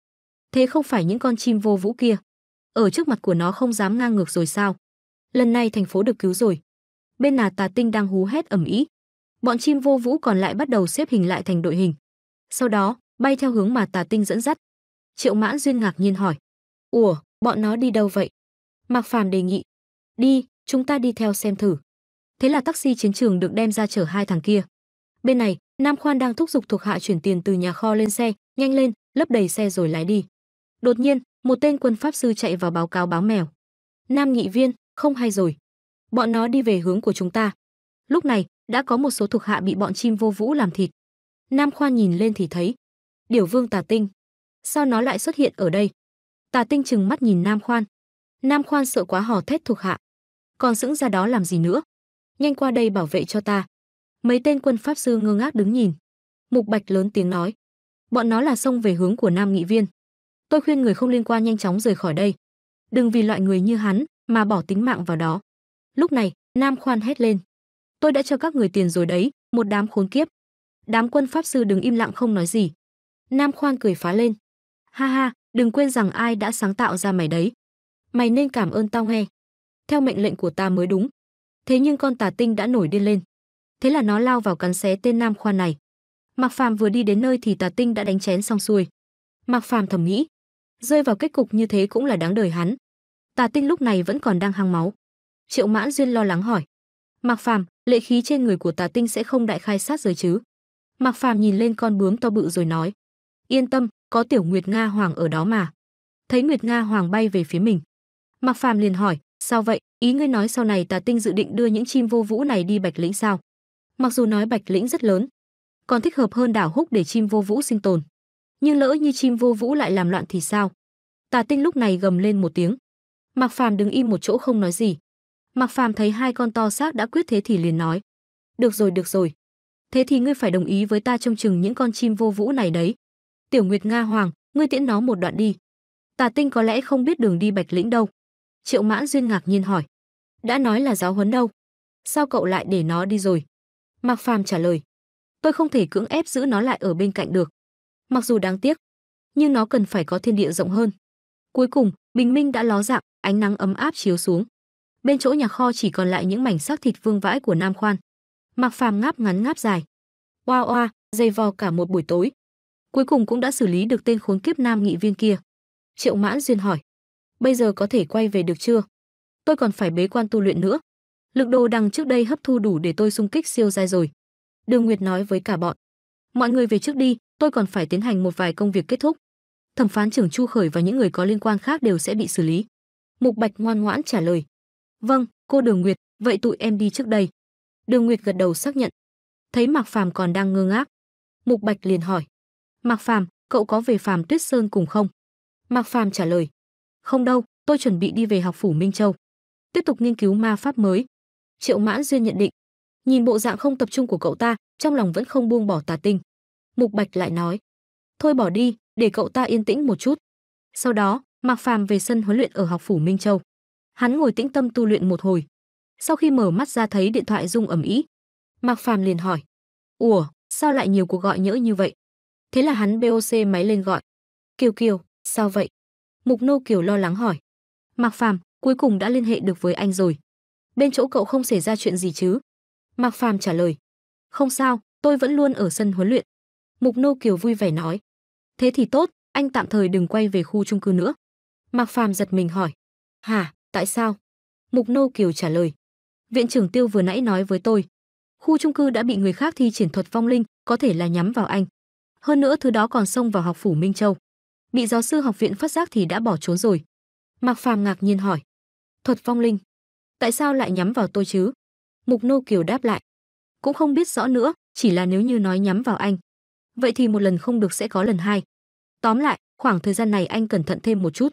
Thế không phải những con chim vô vũ kia. Ở trước mặt của nó không dám ngang ngược rồi sao? Lần này thành phố được cứu rồi. Bên nà Tà Tinh đang hú hét ầm ĩ. Bọn chim vô vũ còn lại bắt đầu xếp hình lại thành đội hình. Sau đó, bay theo hướng mà Tà Tinh dẫn dắt. Triệu Mãn Duyên ngạc nhiên hỏi. Ủa, bọn nó đi đâu vậy? Mạc Phàm đề nghị, "Đi, chúng ta đi theo xem thử." Thế là taxi chiến trường được đem ra chở hai thằng kia. Bên này, Nam Khoan đang thúc giục thuộc hạ chuyển tiền từ nhà kho lên xe, nhanh lên, lấp đầy xe rồi lái đi. Đột nhiên, một tên quân pháp sư chạy vào báo cáo báo mèo. Nam nghị viên, không hay rồi. Bọn nó đi về hướng của chúng ta. Lúc này, đã có một số thuộc hạ bị bọn chim vô vũ làm thịt. Nam Khoan nhìn lên thì thấy, Điểu Vương Tà Tinh, sao nó lại xuất hiện ở đây? Tà Tinh chừng mắt nhìn Nam Khoan, Nam Khoan sợ quá hò thét thuộc hạ. Còn sững ra đó làm gì nữa? Nhanh qua đây bảo vệ cho ta. Mấy tên quân pháp sư ngơ ngác đứng nhìn. Mục Bạch lớn tiếng nói. Bọn nó là xông về hướng của Nam Nghị Viên. Tôi khuyên người không liên quan nhanh chóng rời khỏi đây. Đừng vì loại người như hắn mà bỏ tính mạng vào đó. Lúc này, Nam Khoan hét lên. Tôi đã cho các người tiền rồi đấy, một đám khốn kiếp. Đám quân pháp sư đứng im lặng không nói gì. Nam Khoan cười phá lên. Ha ha, đừng quên rằng ai đã sáng tạo ra mày đấy mày nên cảm ơn tao nghe. Theo mệnh lệnh của ta mới đúng. Thế nhưng con tà tinh đã nổi điên lên. Thế là nó lao vào cắn xé tên nam khoa này. Mạc Phàm vừa đi đến nơi thì tà tinh đã đánh chén xong xuôi. Mạc Phàm thầm nghĩ, rơi vào kết cục như thế cũng là đáng đời hắn. Tà tinh lúc này vẫn còn đang hăng máu. Triệu Mãn Duyên lo lắng hỏi, Mạc Phàm, lệ khí trên người của tà tinh sẽ không đại khai sát giới chứ? Mạc Phàm nhìn lên con bướm to bự rồi nói, yên tâm, có tiểu Nguyệt Nga Hoàng ở đó mà. Thấy Nguyệt Nga Hoàng bay về phía mình, Mạc Phàm liền hỏi, sao vậy, ý ngươi nói sau này Tà Tinh dự định đưa những chim vô vũ này đi Bạch Lĩnh sao? Mặc dù nói Bạch Lĩnh rất lớn, còn thích hợp hơn đảo Húc để chim vô vũ sinh tồn. Nhưng lỡ như chim vô vũ lại làm loạn thì sao? Tà Tinh lúc này gầm lên một tiếng. Mạc Phàm đứng im một chỗ không nói gì. Mạc Phàm thấy hai con to xác đã quyết thế thì liền nói: "Được rồi, được rồi. Thế thì ngươi phải đồng ý với ta trông chừng những con chim vô vũ này đấy. Tiểu Nguyệt Nga Hoàng, ngươi tiễn nó một đoạn đi." Tà Tinh có lẽ không biết đường đi Bạch Lĩnh đâu. Triệu Mãn Duyên ngạc nhiên hỏi. Đã nói là giáo huấn đâu? Sao cậu lại để nó đi rồi? Mạc Phàm trả lời. Tôi không thể cưỡng ép giữ nó lại ở bên cạnh được. Mặc dù đáng tiếc, nhưng nó cần phải có thiên địa rộng hơn. Cuối cùng, bình minh đã ló dạng, ánh nắng ấm áp chiếu xuống. Bên chỗ nhà kho chỉ còn lại những mảnh xác thịt vương vãi của Nam Khoan. Mạc Phàm ngáp ngắn ngáp dài. Oa oa, dày vò cả một buổi tối. Cuối cùng cũng đã xử lý được tên khốn kiếp nam nghị viên kia. Triệu Mãn Duyên hỏi, bây giờ có thể quay về được chưa? Tôi còn phải bế quan tu luyện nữa. Lực đồ đằng trước đây hấp thu đủ để tôi xung kích siêu giai rồi. Đường Nguyệt nói với cả bọn. Mọi người về trước đi, tôi còn phải tiến hành một vài công việc kết thúc. Thẩm phán trưởng Chu Khởi và những người có liên quan khác đều sẽ bị xử lý. Mục Bạch ngoan ngoãn trả lời. Vâng, cô Đường Nguyệt, vậy tụi em đi trước đây. Đường Nguyệt gật đầu xác nhận. Thấy Mạc Phàm còn đang ngơ ngác. Mục Bạch liền hỏi. Mạc Phàm, cậu có về Phàm Tuyết Sơn cùng không? Mạc Phàm trả lời không đâu tôi chuẩn bị đi về học phủ minh châu tiếp tục nghiên cứu ma pháp mới triệu mãn duyên nhận định nhìn bộ dạng không tập trung của cậu ta trong lòng vẫn không buông bỏ tà tinh mục bạch lại nói thôi bỏ đi để cậu ta yên tĩnh một chút sau đó mạc phàm về sân huấn luyện ở học phủ minh châu hắn ngồi tĩnh tâm tu luyện một hồi sau khi mở mắt ra thấy điện thoại rung ầm ĩ mạc phàm liền hỏi ủa sao lại nhiều cuộc gọi nhỡ như vậy thế là hắn boc máy lên gọi kiều kiều sao vậy Mục Nô Kiều lo lắng hỏi. Mạc Phàm, cuối cùng đã liên hệ được với anh rồi. Bên chỗ cậu không xảy ra chuyện gì chứ? Mạc Phàm trả lời. Không sao, tôi vẫn luôn ở sân huấn luyện. Mục Nô Kiều vui vẻ nói. Thế thì tốt, anh tạm thời đừng quay về khu chung cư nữa. Mạc Phàm giật mình hỏi. Hả, tại sao? Mục Nô Kiều trả lời. Viện trưởng Tiêu vừa nãy nói với tôi. Khu chung cư đã bị người khác thi triển thuật vong linh, có thể là nhắm vào anh. Hơn nữa thứ đó còn xông vào học phủ Minh Châu bị giáo sư học viện phát giác thì đã bỏ trốn rồi mạc phàm ngạc nhiên hỏi thuật vong linh tại sao lại nhắm vào tôi chứ mục nô kiều đáp lại cũng không biết rõ nữa chỉ là nếu như nói nhắm vào anh vậy thì một lần không được sẽ có lần hai tóm lại khoảng thời gian này anh cẩn thận thêm một chút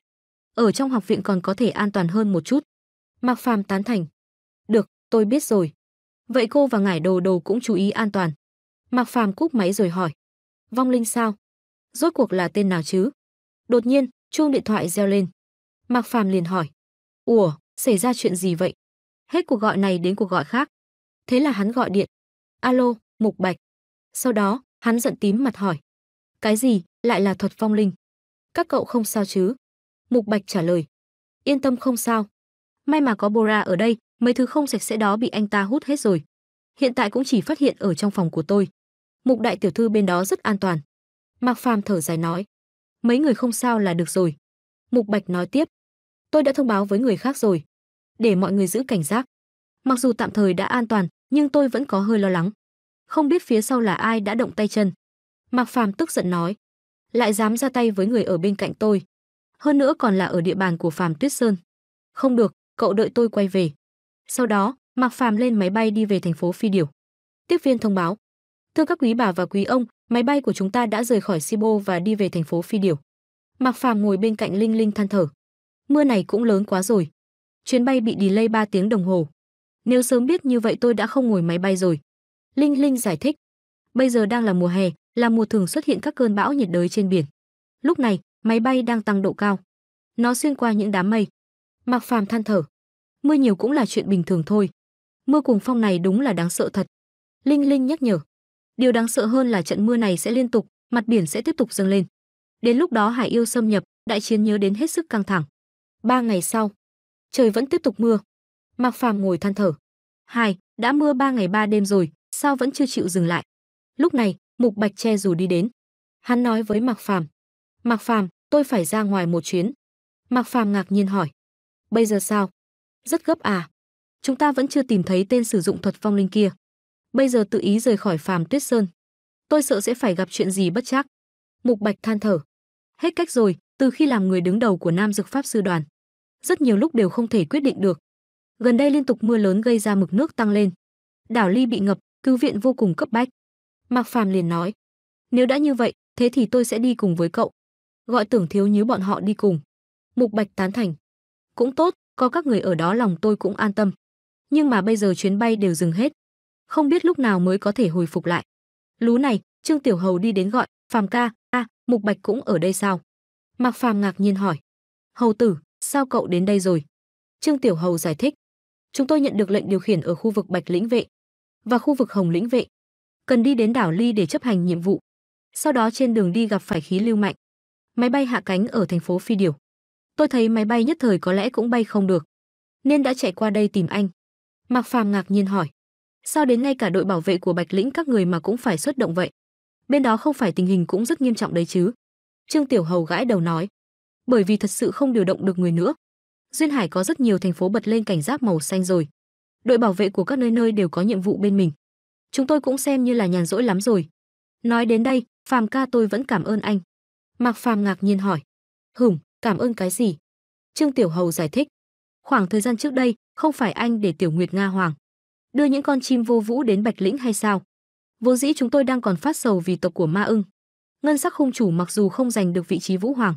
ở trong học viện còn có thể an toàn hơn một chút mạc phàm tán thành được tôi biết rồi vậy cô và ngải đồ đồ cũng chú ý an toàn mạc phàm cúp máy rồi hỏi vong linh sao rốt cuộc là tên nào chứ Đột nhiên, chuông điện thoại reo lên. Mạc Phàm liền hỏi: "Ủa, xảy ra chuyện gì vậy?" Hết cuộc gọi này đến cuộc gọi khác. Thế là hắn gọi điện. "Alo, Mục Bạch." Sau đó, hắn giận tím mặt hỏi: "Cái gì? Lại là thuật phong linh? Các cậu không sao chứ?" Mục Bạch trả lời: "Yên tâm không sao. May mà có Bora ở đây, mấy thứ không sạch sẽ đó bị anh ta hút hết rồi. Hiện tại cũng chỉ phát hiện ở trong phòng của tôi." Mục đại tiểu thư bên đó rất an toàn. Mạc Phàm thở dài nói: mấy người không sao là được rồi. Mục Bạch nói tiếp, tôi đã thông báo với người khác rồi, để mọi người giữ cảnh giác. Mặc dù tạm thời đã an toàn, nhưng tôi vẫn có hơi lo lắng. Không biết phía sau là ai đã động tay chân. Mạc Phàm tức giận nói, lại dám ra tay với người ở bên cạnh tôi. Hơn nữa còn là ở địa bàn của Phàm Tuyết Sơn. Không được, cậu đợi tôi quay về. Sau đó, Mạc Phàm lên máy bay đi về thành phố Phi Điểu. Tiếp viên thông báo, thưa các quý bà và quý ông, Máy bay của chúng ta đã rời khỏi Sibo và đi về thành phố Phi Điểu. Mạc Phàm ngồi bên cạnh Linh Linh than thở. Mưa này cũng lớn quá rồi. Chuyến bay bị delay 3 tiếng đồng hồ. Nếu sớm biết như vậy tôi đã không ngồi máy bay rồi. Linh Linh giải thích. Bây giờ đang là mùa hè, là mùa thường xuất hiện các cơn bão nhiệt đới trên biển. Lúc này, máy bay đang tăng độ cao. Nó xuyên qua những đám mây. Mạc Phàm than thở. Mưa nhiều cũng là chuyện bình thường thôi. Mưa cùng phong này đúng là đáng sợ thật. Linh Linh nhắc nhở. Điều đáng sợ hơn là trận mưa này sẽ liên tục, mặt biển sẽ tiếp tục dâng lên. Đến lúc đó hải yêu xâm nhập, đại chiến nhớ đến hết sức căng thẳng. Ba ngày sau, trời vẫn tiếp tục mưa. Mạc Phàm ngồi than thở. Hai, đã mưa ba ngày ba đêm rồi, sao vẫn chưa chịu dừng lại? Lúc này, Mục Bạch che dù đi đến. Hắn nói với Mạc Phàm. Mạc Phàm, tôi phải ra ngoài một chuyến. Mạc Phàm ngạc nhiên hỏi. Bây giờ sao? Rất gấp à? Chúng ta vẫn chưa tìm thấy tên sử dụng thuật phong linh kia bây giờ tự ý rời khỏi Phàm Tuyết Sơn. Tôi sợ sẽ phải gặp chuyện gì bất chắc Mục Bạch than thở. Hết cách rồi, từ khi làm người đứng đầu của Nam Dược Pháp Sư Đoàn. Rất nhiều lúc đều không thể quyết định được. Gần đây liên tục mưa lớn gây ra mực nước tăng lên. Đảo Ly bị ngập, cứu viện vô cùng cấp bách. Mạc Phàm liền nói. Nếu đã như vậy, thế thì tôi sẽ đi cùng với cậu. Gọi tưởng thiếu nhíu bọn họ đi cùng. Mục Bạch tán thành. Cũng tốt, có các người ở đó lòng tôi cũng an tâm. Nhưng mà bây giờ chuyến bay đều dừng hết không biết lúc nào mới có thể hồi phục lại lú này trương tiểu hầu đi đến gọi phàm ca a mục bạch cũng ở đây sao mạc phàm ngạc nhiên hỏi hầu tử sao cậu đến đây rồi trương tiểu hầu giải thích chúng tôi nhận được lệnh điều khiển ở khu vực bạch lĩnh vệ và khu vực hồng lĩnh vệ cần đi đến đảo ly để chấp hành nhiệm vụ sau đó trên đường đi gặp phải khí lưu mạnh máy bay hạ cánh ở thành phố phi điểu. tôi thấy máy bay nhất thời có lẽ cũng bay không được nên đã chạy qua đây tìm anh mạc phàm ngạc nhiên hỏi sao đến ngay cả đội bảo vệ của Bạch Lĩnh các người mà cũng phải xuất động vậy? Bên đó không phải tình hình cũng rất nghiêm trọng đấy chứ?" Trương Tiểu Hầu gãi đầu nói, "Bởi vì thật sự không điều động được người nữa. Duyên Hải có rất nhiều thành phố bật lên cảnh giác màu xanh rồi. Đội bảo vệ của các nơi nơi đều có nhiệm vụ bên mình. Chúng tôi cũng xem như là nhàn rỗi lắm rồi." Nói đến đây, Phàm ca tôi vẫn cảm ơn anh. Mạc Phàm ngạc nhiên hỏi, "Hửm, cảm ơn cái gì?" Trương Tiểu Hầu giải thích, khoảng thời gian trước đây, không phải anh để Tiểu Nguyệt Nga Hoàng, đưa những con chim vô vũ đến Bạch Lĩnh hay sao? Vốn dĩ chúng tôi đang còn phát sầu vì tộc của Ma ưng. Ngân sắc hung chủ mặc dù không giành được vị trí vũ hoàng,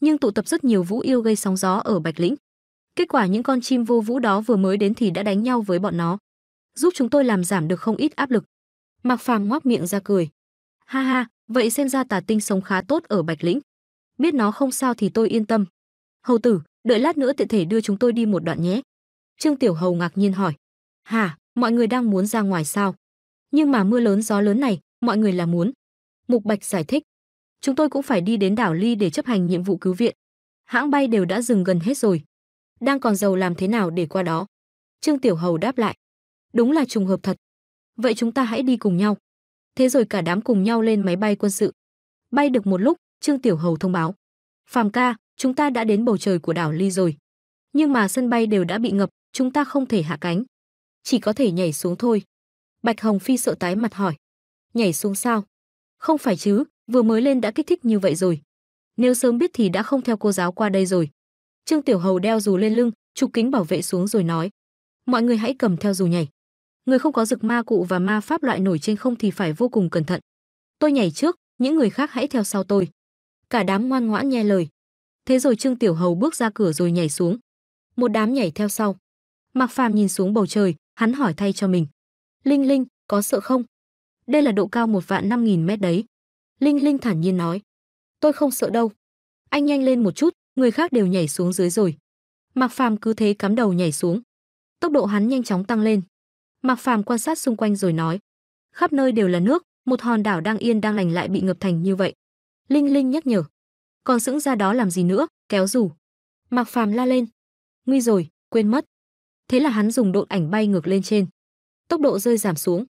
nhưng tụ tập rất nhiều vũ yêu gây sóng gió ở Bạch Lĩnh. Kết quả những con chim vô vũ đó vừa mới đến thì đã đánh nhau với bọn nó, giúp chúng tôi làm giảm được không ít áp lực. Mạc Phàm ngoác miệng ra cười. Ha ha, vậy xem ra Tà Tinh sống khá tốt ở Bạch Lĩnh. Biết nó không sao thì tôi yên tâm. Hầu tử, đợi lát nữa tiện thể đưa chúng tôi đi một đoạn nhé. Trương Tiểu Hầu ngạc nhiên hỏi. Hả? mọi người đang muốn ra ngoài sao? Nhưng mà mưa lớn gió lớn này, mọi người là muốn. Mục Bạch giải thích. Chúng tôi cũng phải đi đến đảo Ly để chấp hành nhiệm vụ cứu viện. Hãng bay đều đã dừng gần hết rồi. Đang còn giàu làm thế nào để qua đó? Trương Tiểu Hầu đáp lại. Đúng là trùng hợp thật. Vậy chúng ta hãy đi cùng nhau. Thế rồi cả đám cùng nhau lên máy bay quân sự. Bay được một lúc, Trương Tiểu Hầu thông báo. Phàm ca, chúng ta đã đến bầu trời của đảo Ly rồi. Nhưng mà sân bay đều đã bị ngập, chúng ta không thể hạ cánh chỉ có thể nhảy xuống thôi. Bạch Hồng Phi sợ tái mặt hỏi. Nhảy xuống sao? Không phải chứ, vừa mới lên đã kích thích như vậy rồi. Nếu sớm biết thì đã không theo cô giáo qua đây rồi. Trương Tiểu Hầu đeo dù lên lưng, chụp kính bảo vệ xuống rồi nói. Mọi người hãy cầm theo dù nhảy. Người không có rực ma cụ và ma pháp loại nổi trên không thì phải vô cùng cẩn thận. Tôi nhảy trước, những người khác hãy theo sau tôi. Cả đám ngoan ngoãn nghe lời. Thế rồi Trương Tiểu Hầu bước ra cửa rồi nhảy xuống. Một đám nhảy theo sau. Mạc Phàm nhìn xuống bầu trời, Hắn hỏi thay cho mình. Linh Linh, có sợ không? Đây là độ cao một vạn năm nghìn mét đấy. Linh Linh thản nhiên nói. Tôi không sợ đâu. Anh nhanh lên một chút, người khác đều nhảy xuống dưới rồi. Mạc Phàm cứ thế cắm đầu nhảy xuống. Tốc độ hắn nhanh chóng tăng lên. Mạc Phàm quan sát xung quanh rồi nói. Khắp nơi đều là nước, một hòn đảo đang yên đang lành lại bị ngập thành như vậy. Linh Linh nhắc nhở. Còn dưỡng ra đó làm gì nữa, kéo rủ. Mạc Phàm la lên. Nguy rồi, quên mất thế là hắn dùng độn ảnh bay ngược lên trên. Tốc độ rơi giảm xuống,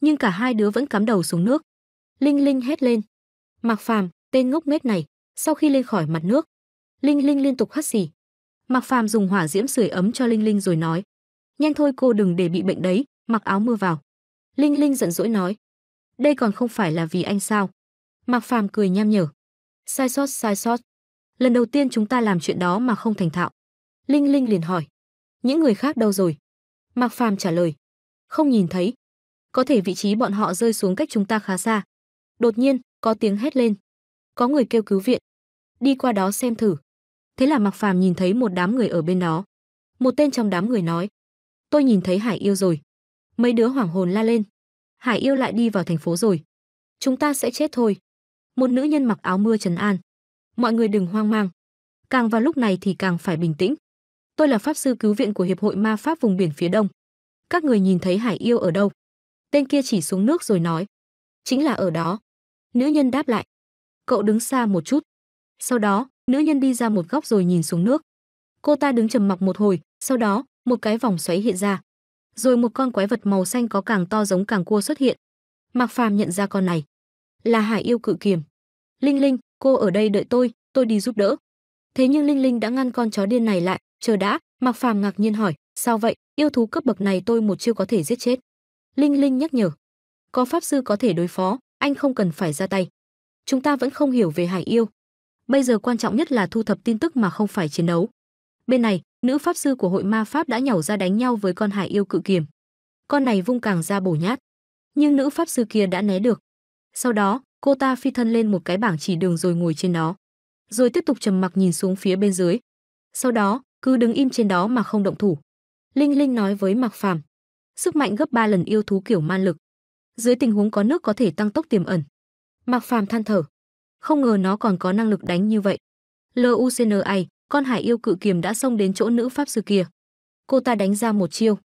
nhưng cả hai đứa vẫn cắm đầu xuống nước. Linh Linh hét lên. Mạc Phàm, tên ngốc nghếch này, sau khi lên khỏi mặt nước, Linh Linh liên tục hắt xì. Mạc Phàm dùng hỏa diễm sưởi ấm cho Linh Linh rồi nói: "Nhanh thôi cô đừng để bị bệnh đấy, mặc áo mưa vào." Linh Linh giận dỗi nói: "Đây còn không phải là vì anh sao?" Mạc Phàm cười nham nhở: "Sai sót, sai sót. Lần đầu tiên chúng ta làm chuyện đó mà không thành thạo." Linh Linh liền hỏi: những người khác đâu rồi? Mạc Phàm trả lời. Không nhìn thấy. Có thể vị trí bọn họ rơi xuống cách chúng ta khá xa. Đột nhiên, có tiếng hét lên. Có người kêu cứu viện. Đi qua đó xem thử. Thế là Mạc Phàm nhìn thấy một đám người ở bên đó. Một tên trong đám người nói. Tôi nhìn thấy Hải Yêu rồi. Mấy đứa hoảng hồn la lên. Hải Yêu lại đi vào thành phố rồi. Chúng ta sẽ chết thôi. Một nữ nhân mặc áo mưa trấn an. Mọi người đừng hoang mang. Càng vào lúc này thì càng phải bình tĩnh tôi là pháp sư cứu viện của hiệp hội ma pháp vùng biển phía đông các người nhìn thấy hải yêu ở đâu tên kia chỉ xuống nước rồi nói chính là ở đó nữ nhân đáp lại cậu đứng xa một chút sau đó nữ nhân đi ra một góc rồi nhìn xuống nước cô ta đứng trầm mặc một hồi sau đó một cái vòng xoáy hiện ra rồi một con quái vật màu xanh có càng to giống càng cua xuất hiện mặc phàm nhận ra con này là hải yêu cự kiềm linh linh cô ở đây đợi tôi tôi đi giúp đỡ thế nhưng linh linh đã ngăn con chó điên này lại chờ đã mặc phàm ngạc nhiên hỏi sao vậy yêu thú cấp bậc này tôi một chiêu có thể giết chết linh linh nhắc nhở có pháp sư có thể đối phó anh không cần phải ra tay chúng ta vẫn không hiểu về hải yêu bây giờ quan trọng nhất là thu thập tin tức mà không phải chiến đấu bên này nữ pháp sư của hội ma pháp đã nhảy ra đánh nhau với con hải yêu cự kiềm con này vung càng ra bổ nhát nhưng nữ pháp sư kia đã né được sau đó cô ta phi thân lên một cái bảng chỉ đường rồi ngồi trên nó rồi tiếp tục trầm mặc nhìn xuống phía bên dưới sau đó cứ đứng im trên đó mà không động thủ. Linh Linh nói với Mạc Phàm, sức mạnh gấp 3 lần yêu thú kiểu man lực. Dưới tình huống có nước có thể tăng tốc tiềm ẩn. Mạc Phàm than thở, không ngờ nó còn có năng lực đánh như vậy. LUCNI, con hải yêu cự kiềm đã xông đến chỗ nữ pháp sư kia. Cô ta đánh ra một chiêu,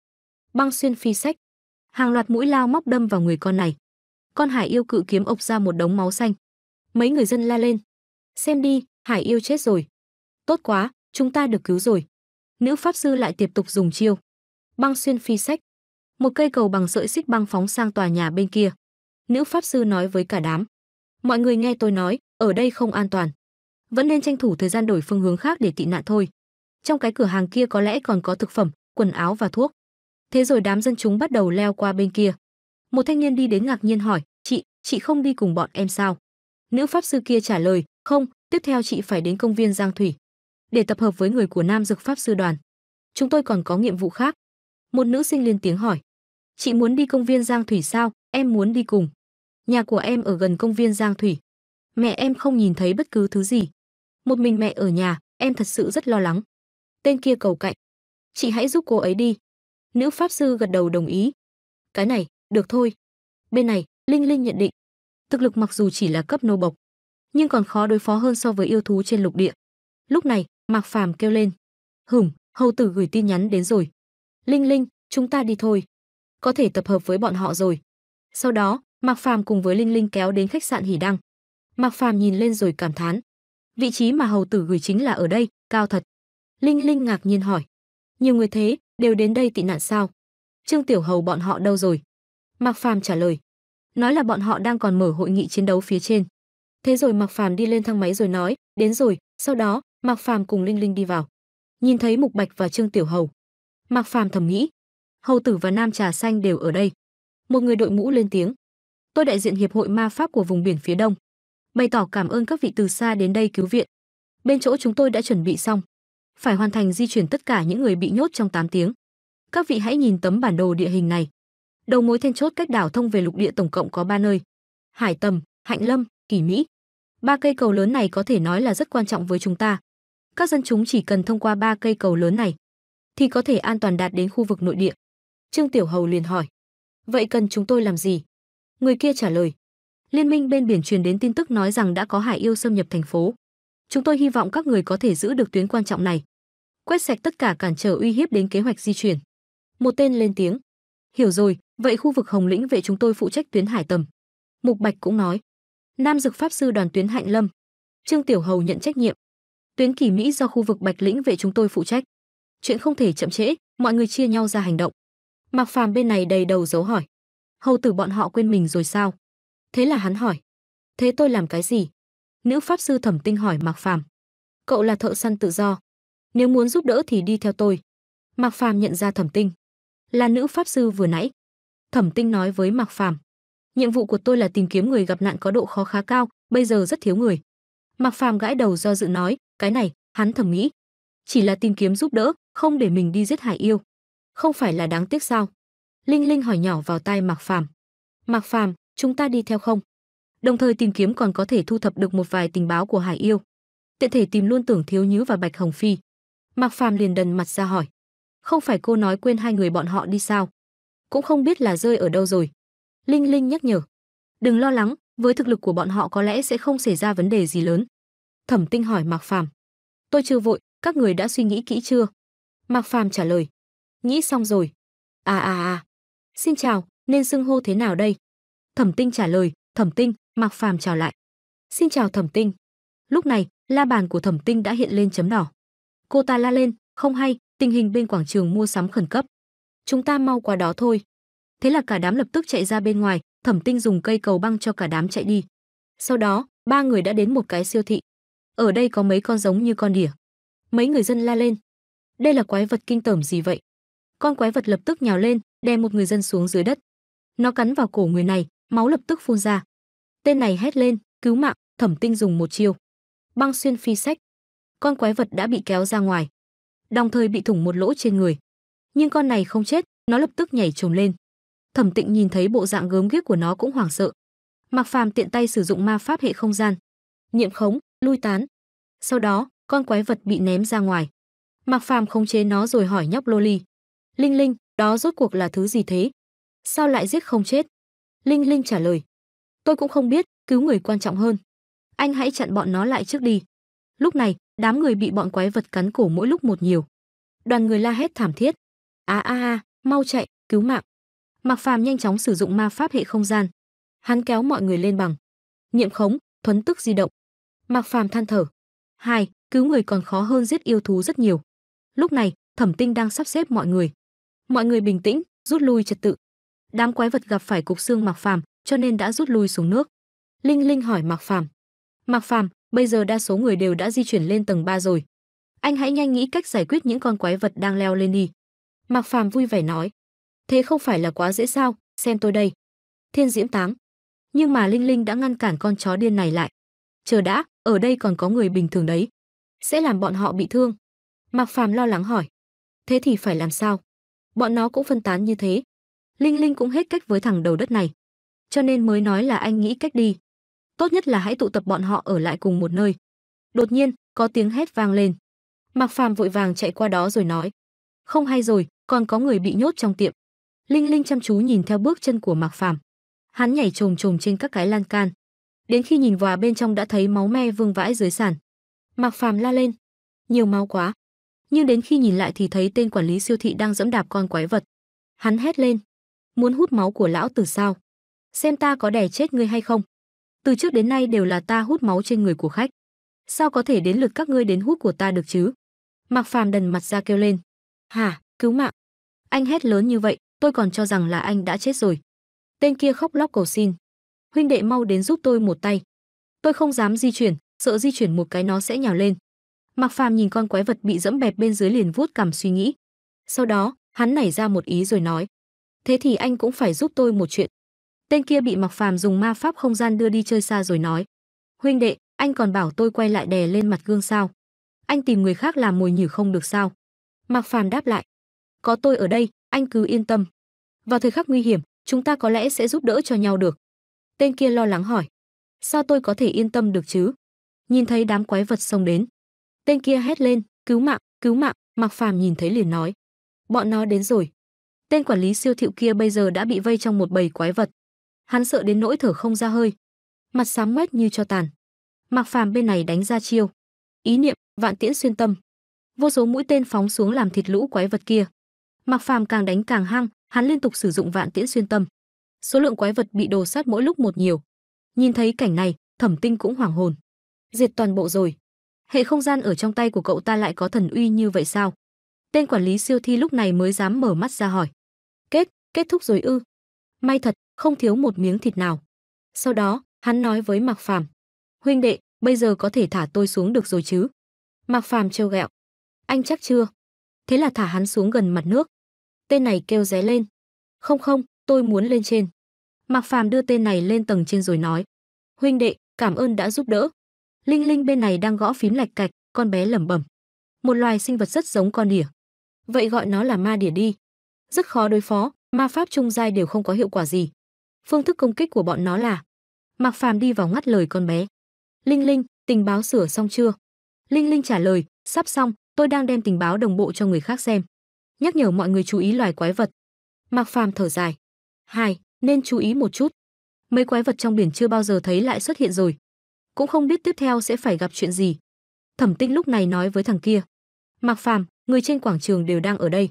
băng xuyên phi sách, hàng loạt mũi lao móc đâm vào người con này. Con hải yêu cự kiếm ộc ra một đống máu xanh. Mấy người dân la lên, xem đi, hải yêu chết rồi. Tốt quá, chúng ta được cứu rồi. Nữ pháp sư lại tiếp tục dùng chiêu. Băng xuyên phi sách. Một cây cầu bằng sợi xích băng phóng sang tòa nhà bên kia. Nữ pháp sư nói với cả đám. Mọi người nghe tôi nói, ở đây không an toàn. Vẫn nên tranh thủ thời gian đổi phương hướng khác để tị nạn thôi. Trong cái cửa hàng kia có lẽ còn có thực phẩm, quần áo và thuốc. Thế rồi đám dân chúng bắt đầu leo qua bên kia. Một thanh niên đi đến ngạc nhiên hỏi, chị, chị không đi cùng bọn em sao? Nữ pháp sư kia trả lời, không, tiếp theo chị phải đến công viên Giang Thủy để tập hợp với người của Nam Dược Pháp Sư Đoàn. Chúng tôi còn có nhiệm vụ khác. Một nữ sinh liên tiếng hỏi. Chị muốn đi công viên Giang Thủy sao? Em muốn đi cùng. Nhà của em ở gần công viên Giang Thủy. Mẹ em không nhìn thấy bất cứ thứ gì. Một mình mẹ ở nhà, em thật sự rất lo lắng. Tên kia cầu cạnh. Chị hãy giúp cô ấy đi. Nữ Pháp Sư gật đầu đồng ý. Cái này, được thôi. Bên này, Linh Linh nhận định. Thực lực mặc dù chỉ là cấp nô bộc, nhưng còn khó đối phó hơn so với yêu thú trên lục địa. Lúc này, Mạc Phàm kêu lên. Hửng, hầu tử gửi tin nhắn đến rồi. Linh Linh, chúng ta đi thôi. Có thể tập hợp với bọn họ rồi. Sau đó, Mạc Phàm cùng với Linh Linh kéo đến khách sạn Hỉ Đăng. Mạc Phàm nhìn lên rồi cảm thán. Vị trí mà hầu tử gửi chính là ở đây, cao thật. Linh Linh ngạc nhiên hỏi. Nhiều người thế, đều đến đây tị nạn sao? Trương Tiểu Hầu bọn họ đâu rồi? Mạc Phàm trả lời. Nói là bọn họ đang còn mở hội nghị chiến đấu phía trên. Thế rồi Mạc Phàm đi lên thang máy rồi nói, đến rồi, sau đó, Mạc Phàm cùng Linh Linh đi vào. Nhìn thấy Mục Bạch và Trương Tiểu Hầu, Mạc Phàm thầm nghĩ, Hầu tử và Nam Trà Xanh đều ở đây. Một người đội mũ lên tiếng, "Tôi đại diện hiệp hội ma pháp của vùng biển phía đông, bày tỏ cảm ơn các vị từ xa đến đây cứu viện. Bên chỗ chúng tôi đã chuẩn bị xong, phải hoàn thành di chuyển tất cả những người bị nhốt trong 8 tiếng. Các vị hãy nhìn tấm bản đồ địa hình này. Đầu mối then chốt cách đảo thông về lục địa tổng cộng có 3 nơi: Hải Tầm, Hạnh Lâm, Kỳ Mỹ. Ba cây cầu lớn này có thể nói là rất quan trọng với chúng ta các dân chúng chỉ cần thông qua ba cây cầu lớn này thì có thể an toàn đạt đến khu vực nội địa. Trương Tiểu Hầu liền hỏi: "Vậy cần chúng tôi làm gì?" Người kia trả lời: "Liên minh bên biển truyền đến tin tức nói rằng đã có hải yêu xâm nhập thành phố. Chúng tôi hy vọng các người có thể giữ được tuyến quan trọng này, quét sạch tất cả cản trở uy hiếp đến kế hoạch di chuyển." Một tên lên tiếng: "Hiểu rồi, vậy khu vực Hồng Lĩnh vệ chúng tôi phụ trách tuyến hải tầm." Mục Bạch cũng nói: "Nam Dực pháp sư đoàn tuyến Hạnh Lâm." Trương Tiểu Hầu nhận trách nhiệm tuyến kỳ Mỹ do khu vực Bạch Lĩnh về chúng tôi phụ trách. Chuyện không thể chậm trễ, mọi người chia nhau ra hành động. Mạc Phàm bên này đầy đầu dấu hỏi. Hầu tử bọn họ quên mình rồi sao? Thế là hắn hỏi. Thế tôi làm cái gì? Nữ pháp sư Thẩm Tinh hỏi Mạc Phàm. Cậu là thợ săn tự do. Nếu muốn giúp đỡ thì đi theo tôi. Mạc Phàm nhận ra Thẩm Tinh. Là nữ pháp sư vừa nãy. Thẩm Tinh nói với Mạc Phàm. Nhiệm vụ của tôi là tìm kiếm người gặp nạn có độ khó khá cao, bây giờ rất thiếu người. Mạc Phàm gãi đầu do dự nói, cái này, hắn thầm nghĩ, chỉ là tìm kiếm giúp đỡ, không để mình đi giết Hải yêu. Không phải là đáng tiếc sao? Linh Linh hỏi nhỏ vào tai Mạc Phàm. "Mạc Phàm, chúng ta đi theo không?" Đồng thời tìm kiếm còn có thể thu thập được một vài tình báo của Hải yêu. Tiện thể tìm luôn Tưởng Thiếu Nhứ và Bạch Hồng Phi. Mạc Phàm liền đần mặt ra hỏi: "Không phải cô nói quên hai người bọn họ đi sao? Cũng không biết là rơi ở đâu rồi." Linh Linh nhắc nhở: "Đừng lo lắng, với thực lực của bọn họ có lẽ sẽ không xảy ra vấn đề gì lớn." Thẩm Tinh hỏi Mạc Phàm. Tôi chưa vội, các người đã suy nghĩ kỹ chưa? Mạc Phàm trả lời. Nghĩ xong rồi. À à à. Xin chào, nên xưng hô thế nào đây? Thẩm Tinh trả lời, Thẩm Tinh, Mạc Phàm chào lại. Xin chào Thẩm Tinh. Lúc này, la bàn của Thẩm Tinh đã hiện lên chấm đỏ. Cô ta la lên, không hay, tình hình bên quảng trường mua sắm khẩn cấp. Chúng ta mau qua đó thôi. Thế là cả đám lập tức chạy ra bên ngoài, Thẩm Tinh dùng cây cầu băng cho cả đám chạy đi. Sau đó, ba người đã đến một cái siêu thị ở đây có mấy con giống như con đỉa. Mấy người dân la lên. Đây là quái vật kinh tởm gì vậy? Con quái vật lập tức nhào lên, đè một người dân xuống dưới đất. Nó cắn vào cổ người này, máu lập tức phun ra. Tên này hét lên, cứu mạng, thẩm tinh dùng một chiêu. Băng xuyên phi sách. Con quái vật đã bị kéo ra ngoài. Đồng thời bị thủng một lỗ trên người. Nhưng con này không chết, nó lập tức nhảy trồm lên. Thẩm Tịnh nhìn thấy bộ dạng gớm ghiếc của nó cũng hoảng sợ. Mạc Phàm tiện tay sử dụng ma pháp hệ không gian, nhiệm khống, lui tán. Sau đó, con quái vật bị ném ra ngoài. Mạc Phàm khống chế nó rồi hỏi nhóc Loli. Linh Linh, đó rốt cuộc là thứ gì thế? Sao lại giết không chết? Linh Linh trả lời. Tôi cũng không biết, cứu người quan trọng hơn. Anh hãy chặn bọn nó lại trước đi. Lúc này, đám người bị bọn quái vật cắn cổ mỗi lúc một nhiều. Đoàn người la hét thảm thiết. a a a, mau chạy, cứu mạng. Mạc Phàm nhanh chóng sử dụng ma pháp hệ không gian. Hắn kéo mọi người lên bằng. Niệm khống, thuấn tức di động. Mạc Phàm than thở. Hai, cứu người còn khó hơn giết yêu thú rất nhiều. Lúc này, Thẩm Tinh đang sắp xếp mọi người. Mọi người bình tĩnh, rút lui trật tự. Đám quái vật gặp phải cục xương Mạc Phàm, cho nên đã rút lui xuống nước. Linh Linh hỏi Mạc Phàm. Mạc Phàm, bây giờ đa số người đều đã di chuyển lên tầng 3 rồi. Anh hãy nhanh nghĩ cách giải quyết những con quái vật đang leo lên đi. Mạc Phàm vui vẻ nói. Thế không phải là quá dễ sao, xem tôi đây. Thiên Diễm Táng. Nhưng mà Linh Linh đã ngăn cản con chó điên này lại. Chờ đã, ở đây còn có người bình thường đấy, sẽ làm bọn họ bị thương. Mạc Phàm lo lắng hỏi, thế thì phải làm sao? Bọn nó cũng phân tán như thế. Linh Linh cũng hết cách với thằng đầu đất này, cho nên mới nói là anh nghĩ cách đi. Tốt nhất là hãy tụ tập bọn họ ở lại cùng một nơi. Đột nhiên, có tiếng hét vang lên. Mạc Phàm vội vàng chạy qua đó rồi nói, không hay rồi, còn có người bị nhốt trong tiệm. Linh Linh chăm chú nhìn theo bước chân của Mạc Phàm. Hắn nhảy trồm trồm trên các cái lan can, Đến khi nhìn vào bên trong đã thấy máu me vương vãi dưới sàn. Mạc Phàm la lên, nhiều máu quá. Nhưng đến khi nhìn lại thì thấy tên quản lý siêu thị đang dẫm đạp con quái vật. Hắn hét lên, muốn hút máu của lão tử sao? Xem ta có đè chết ngươi hay không? Từ trước đến nay đều là ta hút máu trên người của khách. Sao có thể đến lượt các ngươi đến hút của ta được chứ? Mạc Phàm đần mặt ra kêu lên. Hả, cứu mạng. Anh hét lớn như vậy, tôi còn cho rằng là anh đã chết rồi. Tên kia khóc lóc cầu xin huynh đệ mau đến giúp tôi một tay. Tôi không dám di chuyển, sợ di chuyển một cái nó sẽ nhào lên. Mạc Phàm nhìn con quái vật bị dẫm bẹp bên dưới liền vuốt cằm suy nghĩ. Sau đó, hắn nảy ra một ý rồi nói: "Thế thì anh cũng phải giúp tôi một chuyện." Tên kia bị Mạc Phàm dùng ma pháp không gian đưa đi chơi xa rồi nói: "Huynh đệ, anh còn bảo tôi quay lại đè lên mặt gương sao? Anh tìm người khác làm mồi nhử không được sao?" Mạc Phàm đáp lại: "Có tôi ở đây, anh cứ yên tâm. Vào thời khắc nguy hiểm, chúng ta có lẽ sẽ giúp đỡ cho nhau được." Tên kia lo lắng hỏi. Sao tôi có thể yên tâm được chứ? Nhìn thấy đám quái vật xông đến. Tên kia hét lên, cứu mạng, cứu mạng, Mạc Phàm nhìn thấy liền nói. Bọn nó đến rồi. Tên quản lý siêu thiệu kia bây giờ đã bị vây trong một bầy quái vật. Hắn sợ đến nỗi thở không ra hơi. Mặt xám ngoét như cho tàn. Mạc Phàm bên này đánh ra chiêu. Ý niệm, vạn tiễn xuyên tâm. Vô số mũi tên phóng xuống làm thịt lũ quái vật kia. Mạc Phàm càng đánh càng hăng, hắn liên tục sử dụng vạn tiễn xuyên tâm số lượng quái vật bị đồ sát mỗi lúc một nhiều. Nhìn thấy cảnh này, Thẩm Tinh cũng hoảng hồn. Diệt toàn bộ rồi. Hệ không gian ở trong tay của cậu ta lại có thần uy như vậy sao? Tên quản lý siêu thi lúc này mới dám mở mắt ra hỏi. Kết, kết thúc rồi ư? May thật, không thiếu một miếng thịt nào. Sau đó, hắn nói với Mạc Phàm, "Huynh đệ, bây giờ có thể thả tôi xuống được rồi chứ?" Mạc Phàm trêu ghẹo, "Anh chắc chưa?" Thế là thả hắn xuống gần mặt nước. Tên này kêu ré lên, "Không không, tôi muốn lên trên." Mạc Phàm đưa tên này lên tầng trên rồi nói: "Huynh đệ, cảm ơn đã giúp đỡ." Linh Linh bên này đang gõ phím lạch cạch, con bé lẩm bẩm: "Một loài sinh vật rất giống con đỉa. Vậy gọi nó là ma đỉa đi. Rất khó đối phó, ma pháp trung giai đều không có hiệu quả gì. Phương thức công kích của bọn nó là." Mạc Phàm đi vào ngắt lời con bé. "Linh Linh, tình báo sửa xong chưa?" Linh Linh trả lời: "Sắp xong, tôi đang đem tình báo đồng bộ cho người khác xem." Nhắc nhở mọi người chú ý loài quái vật. Mạc Phàm thở dài. Hai, nên chú ý một chút. Mấy quái vật trong biển chưa bao giờ thấy lại xuất hiện rồi. Cũng không biết tiếp theo sẽ phải gặp chuyện gì. Thẩm Tinh lúc này nói với thằng kia. Mạc Phàm, người trên quảng trường đều đang ở đây.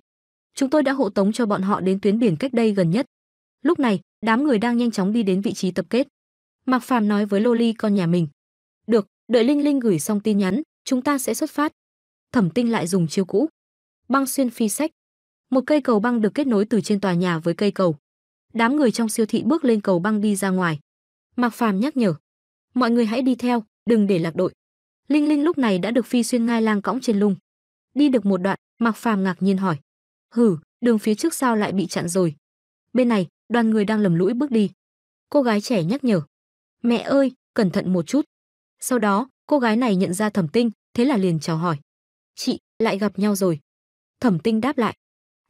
Chúng tôi đã hộ tống cho bọn họ đến tuyến biển cách đây gần nhất. Lúc này, đám người đang nhanh chóng đi đến vị trí tập kết. Mạc Phàm nói với Loli con nhà mình. Được, đợi Linh Linh gửi xong tin nhắn, chúng ta sẽ xuất phát. Thẩm Tinh lại dùng chiêu cũ. Băng xuyên phi sách. Một cây cầu băng được kết nối từ trên tòa nhà với cây cầu. Đám người trong siêu thị bước lên cầu băng đi ra ngoài. Mạc Phàm nhắc nhở, "Mọi người hãy đi theo, đừng để lạc đội." Linh Linh lúc này đã được Phi Xuyên ngai lang cõng trên lung. Đi được một đoạn, Mạc Phàm ngạc nhiên hỏi, "Hử, đường phía trước sao lại bị chặn rồi?" Bên này, đoàn người đang lầm lũi bước đi. Cô gái trẻ nhắc nhở, "Mẹ ơi, cẩn thận một chút." Sau đó, cô gái này nhận ra Thẩm Tinh, thế là liền chào hỏi, "Chị, lại gặp nhau rồi." Thẩm Tinh đáp lại,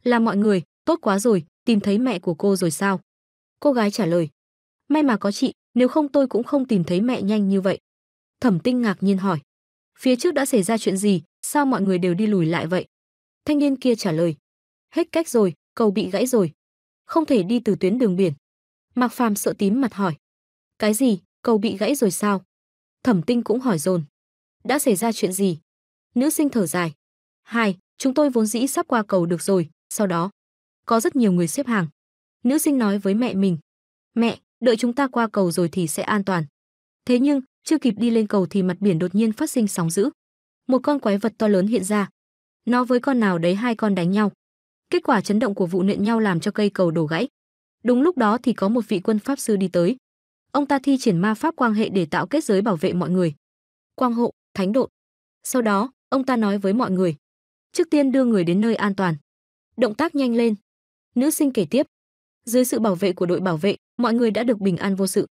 "Là mọi người, tốt quá rồi, tìm thấy mẹ của cô rồi sao? Cô gái trả lời, may mà có chị, nếu không tôi cũng không tìm thấy mẹ nhanh như vậy. Thẩm tinh ngạc nhiên hỏi, phía trước đã xảy ra chuyện gì, sao mọi người đều đi lùi lại vậy? Thanh niên kia trả lời, hết cách rồi, cầu bị gãy rồi, không thể đi từ tuyến đường biển. Mạc Phàm sợ tím mặt hỏi, cái gì, cầu bị gãy rồi sao? Thẩm tinh cũng hỏi dồn, đã xảy ra chuyện gì? Nữ sinh thở dài, hai, chúng tôi vốn dĩ sắp qua cầu được rồi, sau đó có rất nhiều người xếp hàng. Nữ sinh nói với mẹ mình, mẹ, đợi chúng ta qua cầu rồi thì sẽ an toàn. Thế nhưng, chưa kịp đi lên cầu thì mặt biển đột nhiên phát sinh sóng dữ. Một con quái vật to lớn hiện ra. Nó với con nào đấy hai con đánh nhau. Kết quả chấn động của vụ nện nhau làm cho cây cầu đổ gãy. Đúng lúc đó thì có một vị quân pháp sư đi tới. Ông ta thi triển ma pháp quang hệ để tạo kết giới bảo vệ mọi người. Quang hộ, thánh độn. Sau đó, ông ta nói với mọi người. Trước tiên đưa người đến nơi an toàn. Động tác nhanh lên, Nữ sinh kể tiếp, dưới sự bảo vệ của đội bảo vệ, mọi người đã được bình an vô sự.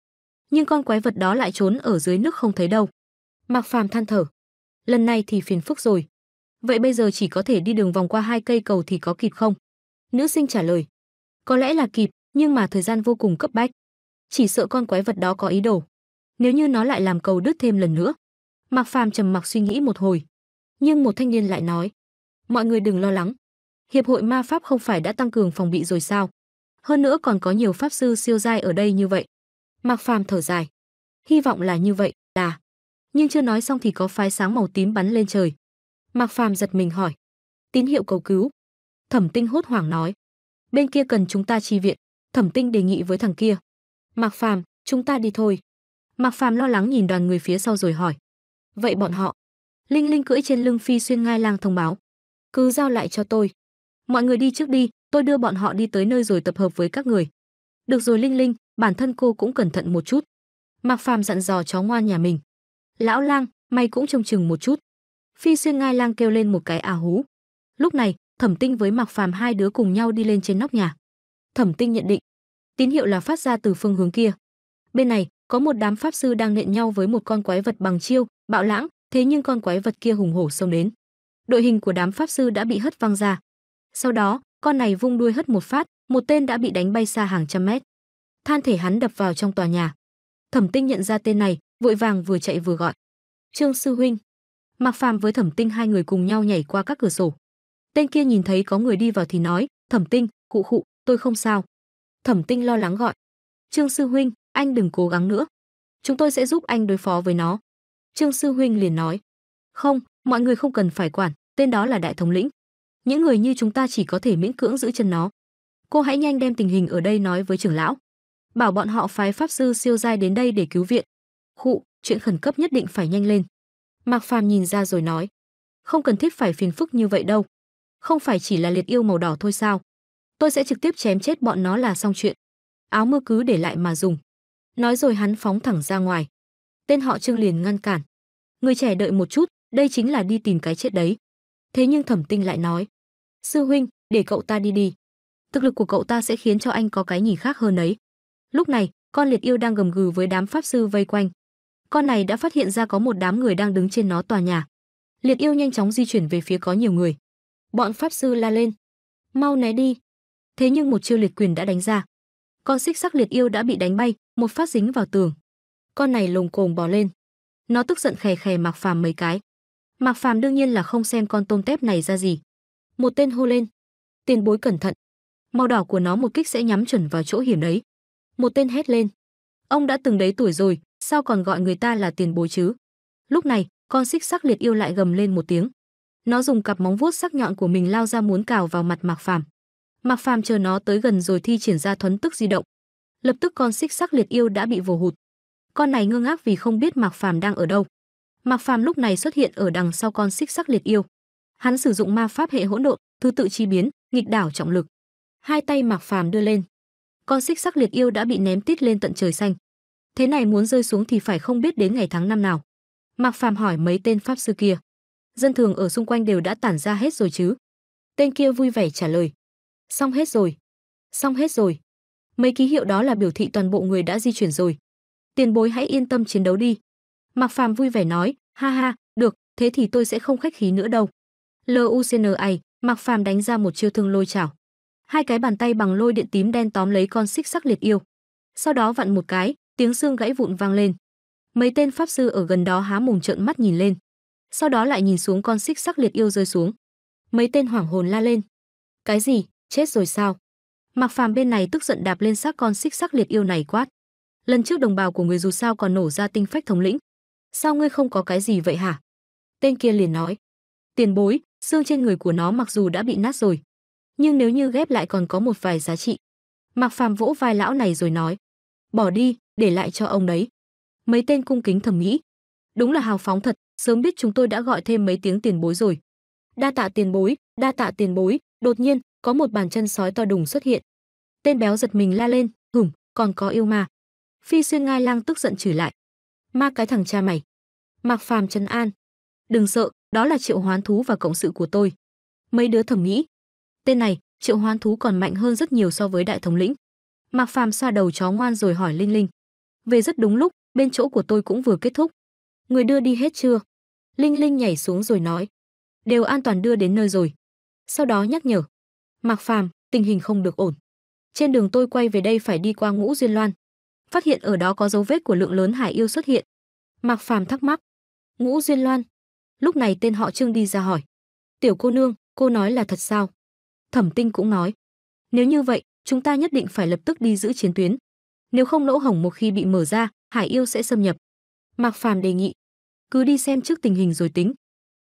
Nhưng con quái vật đó lại trốn ở dưới nước không thấy đâu. Mạc Phàm than thở, lần này thì phiền phức rồi. Vậy bây giờ chỉ có thể đi đường vòng qua hai cây cầu thì có kịp không? Nữ sinh trả lời, có lẽ là kịp, nhưng mà thời gian vô cùng cấp bách. Chỉ sợ con quái vật đó có ý đồ. Nếu như nó lại làm cầu đứt thêm lần nữa. Mạc Phàm trầm mặc suy nghĩ một hồi, nhưng một thanh niên lại nói, mọi người đừng lo lắng, Hiệp hội ma pháp không phải đã tăng cường phòng bị rồi sao? Hơn nữa còn có nhiều pháp sư siêu giai ở đây như vậy. Mạc Phàm thở dài. Hy vọng là như vậy, là. Nhưng chưa nói xong thì có phái sáng màu tím bắn lên trời. Mạc Phàm giật mình hỏi. Tín hiệu cầu cứu. Thẩm Tinh hốt hoảng nói. Bên kia cần chúng ta chi viện. Thẩm Tinh đề nghị với thằng kia. Mạc Phàm, chúng ta đi thôi. Mạc Phàm lo lắng nhìn đoàn người phía sau rồi hỏi. Vậy bọn họ? Linh Linh cưỡi trên lưng phi xuyên ngai lang thông báo. Cứ giao lại cho tôi mọi người đi trước đi tôi đưa bọn họ đi tới nơi rồi tập hợp với các người được rồi linh linh bản thân cô cũng cẩn thận một chút mạc phàm dặn dò chó ngoan nhà mình lão lang mày cũng trông chừng một chút phi xuyên ngai lang kêu lên một cái à hú lúc này thẩm tinh với mạc phàm hai đứa cùng nhau đi lên trên nóc nhà thẩm tinh nhận định tín hiệu là phát ra từ phương hướng kia bên này có một đám pháp sư đang nện nhau với một con quái vật bằng chiêu bạo lãng thế nhưng con quái vật kia hùng hổ xông đến đội hình của đám pháp sư đã bị hất văng ra sau đó, con này vung đuôi hất một phát, một tên đã bị đánh bay xa hàng trăm mét. Than thể hắn đập vào trong tòa nhà. Thẩm Tinh nhận ra tên này, vội vàng vừa chạy vừa gọi. "Trương sư huynh." Mạc Phàm với Thẩm Tinh hai người cùng nhau nhảy qua các cửa sổ. Tên kia nhìn thấy có người đi vào thì nói, "Thẩm Tinh, cụ khụ, tôi không sao." Thẩm Tinh lo lắng gọi, "Trương sư huynh, anh đừng cố gắng nữa. Chúng tôi sẽ giúp anh đối phó với nó." Trương sư huynh liền nói, "Không, mọi người không cần phải quản, tên đó là đại thống lĩnh." những người như chúng ta chỉ có thể miễn cưỡng giữ chân nó cô hãy nhanh đem tình hình ở đây nói với trưởng lão bảo bọn họ phái pháp sư siêu giai đến đây để cứu viện khụ chuyện khẩn cấp nhất định phải nhanh lên mạc phàm nhìn ra rồi nói không cần thiết phải phiền phức như vậy đâu không phải chỉ là liệt yêu màu đỏ thôi sao tôi sẽ trực tiếp chém chết bọn nó là xong chuyện áo mưa cứ để lại mà dùng nói rồi hắn phóng thẳng ra ngoài tên họ trương liền ngăn cản người trẻ đợi một chút đây chính là đi tìm cái chết đấy thế nhưng thẩm tinh lại nói sư huynh để cậu ta đi đi thực lực của cậu ta sẽ khiến cho anh có cái nhìn khác hơn ấy lúc này con liệt yêu đang gầm gừ với đám pháp sư vây quanh con này đã phát hiện ra có một đám người đang đứng trên nó tòa nhà liệt yêu nhanh chóng di chuyển về phía có nhiều người bọn pháp sư la lên mau né đi thế nhưng một chiêu liệt quyền đã đánh ra con xích sắc liệt yêu đã bị đánh bay một phát dính vào tường con này lồng cồm bò lên nó tức giận khè khè mạc phàm mấy cái mạc phàm đương nhiên là không xem con tôm tép này ra gì một tên hô lên. Tiền bối cẩn thận. Màu đỏ của nó một kích sẽ nhắm chuẩn vào chỗ hiểm ấy. Một tên hét lên. Ông đã từng đấy tuổi rồi, sao còn gọi người ta là tiền bối chứ? Lúc này, con xích sắc liệt yêu lại gầm lên một tiếng. Nó dùng cặp móng vuốt sắc nhọn của mình lao ra muốn cào vào mặt Mạc Phàm. Mạc Phàm chờ nó tới gần rồi thi triển ra thuấn tức di động. Lập tức con xích sắc liệt yêu đã bị vồ hụt. Con này ngơ ngác vì không biết Mạc Phàm đang ở đâu. Mạc Phàm lúc này xuất hiện ở đằng sau con xích sắc liệt yêu. Hắn sử dụng ma pháp hệ hỗn độn, thứ tự chi biến, nghịch đảo trọng lực. Hai tay Mạc Phàm đưa lên. Con xích sắc liệt yêu đã bị ném tít lên tận trời xanh. Thế này muốn rơi xuống thì phải không biết đến ngày tháng năm nào. Mạc Phàm hỏi mấy tên pháp sư kia. Dân thường ở xung quanh đều đã tản ra hết rồi chứ? Tên kia vui vẻ trả lời. Xong hết rồi. Xong hết rồi. Mấy ký hiệu đó là biểu thị toàn bộ người đã di chuyển rồi. Tiền bối hãy yên tâm chiến đấu đi. Mạc Phàm vui vẻ nói, ha ha, được, thế thì tôi sẽ không khách khí nữa đâu. LUCNA, Mạc Phàm đánh ra một chiêu thương lôi chảo. Hai cái bàn tay bằng lôi điện tím đen tóm lấy con xích sắc liệt yêu. Sau đó vặn một cái, tiếng xương gãy vụn vang lên. Mấy tên pháp sư ở gần đó há mồm trợn mắt nhìn lên. Sau đó lại nhìn xuống con xích sắc liệt yêu rơi xuống. Mấy tên hoảng hồn la lên. Cái gì? Chết rồi sao? Mạc Phàm bên này tức giận đạp lên xác con xích sắc liệt yêu này quát. Lần trước đồng bào của người dù sao còn nổ ra tinh phách thống lĩnh. Sao ngươi không có cái gì vậy hả? Tên kia liền nói. Tiền bối, xương trên người của nó mặc dù đã bị nát rồi, nhưng nếu như ghép lại còn có một vài giá trị. Mạc Phàm vỗ vai lão này rồi nói: "Bỏ đi, để lại cho ông đấy." Mấy tên cung kính thầm nghĩ, đúng là hào phóng thật, sớm biết chúng tôi đã gọi thêm mấy tiếng tiền bối rồi. Đa tạ tiền bối, đa tạ tiền bối, đột nhiên có một bàn chân sói to đùng xuất hiện. Tên béo giật mình la lên, hửm, còn có yêu ma. Phi xuyên ngai lang tức giận chửi lại. Ma cái thằng cha mày. Mạc Phàm trấn an, Đừng sợ, đó là triệu hoán thú và cộng sự của tôi. Mấy đứa thầm nghĩ, tên này, triệu hoán thú còn mạnh hơn rất nhiều so với đại thống lĩnh. Mạc Phàm xoa đầu chó ngoan rồi hỏi Linh Linh. Về rất đúng lúc, bên chỗ của tôi cũng vừa kết thúc. Người đưa đi hết chưa? Linh Linh nhảy xuống rồi nói. Đều an toàn đưa đến nơi rồi. Sau đó nhắc nhở. Mạc Phàm, tình hình không được ổn. Trên đường tôi quay về đây phải đi qua ngũ Duyên Loan. Phát hiện ở đó có dấu vết của lượng lớn hải yêu xuất hiện. Mạc Phàm thắc mắc. Ngũ Duyên Loan, Lúc này tên họ Trương đi ra hỏi. Tiểu cô nương, cô nói là thật sao? Thẩm Tinh cũng nói. Nếu như vậy, chúng ta nhất định phải lập tức đi giữ chiến tuyến. Nếu không lỗ hổng một khi bị mở ra, Hải yêu sẽ xâm nhập. Mạc Phàm đề nghị. Cứ đi xem trước tình hình rồi tính.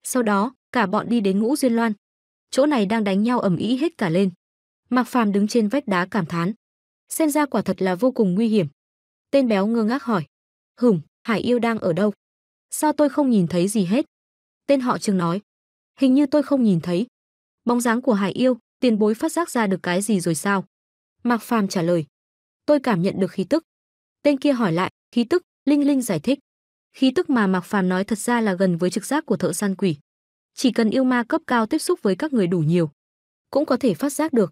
Sau đó, cả bọn đi đến ngũ Duyên Loan. Chỗ này đang đánh nhau ầm ĩ hết cả lên. Mạc Phàm đứng trên vách đá cảm thán. Xem ra quả thật là vô cùng nguy hiểm. Tên béo ngơ ngác hỏi. Hửm, Hải yêu đang ở đâu? Sao tôi không nhìn thấy gì hết? tên họ Trừng nói. Hình như tôi không nhìn thấy. Bóng dáng của Hải Yêu, tiền bối phát giác ra được cái gì rồi sao? Mạc Phàm trả lời. Tôi cảm nhận được khí tức. Tên kia hỏi lại, khí tức, Linh Linh giải thích. Khí tức mà Mạc Phàm nói thật ra là gần với trực giác của thợ săn quỷ. Chỉ cần yêu ma cấp cao tiếp xúc với các người đủ nhiều, cũng có thể phát giác được.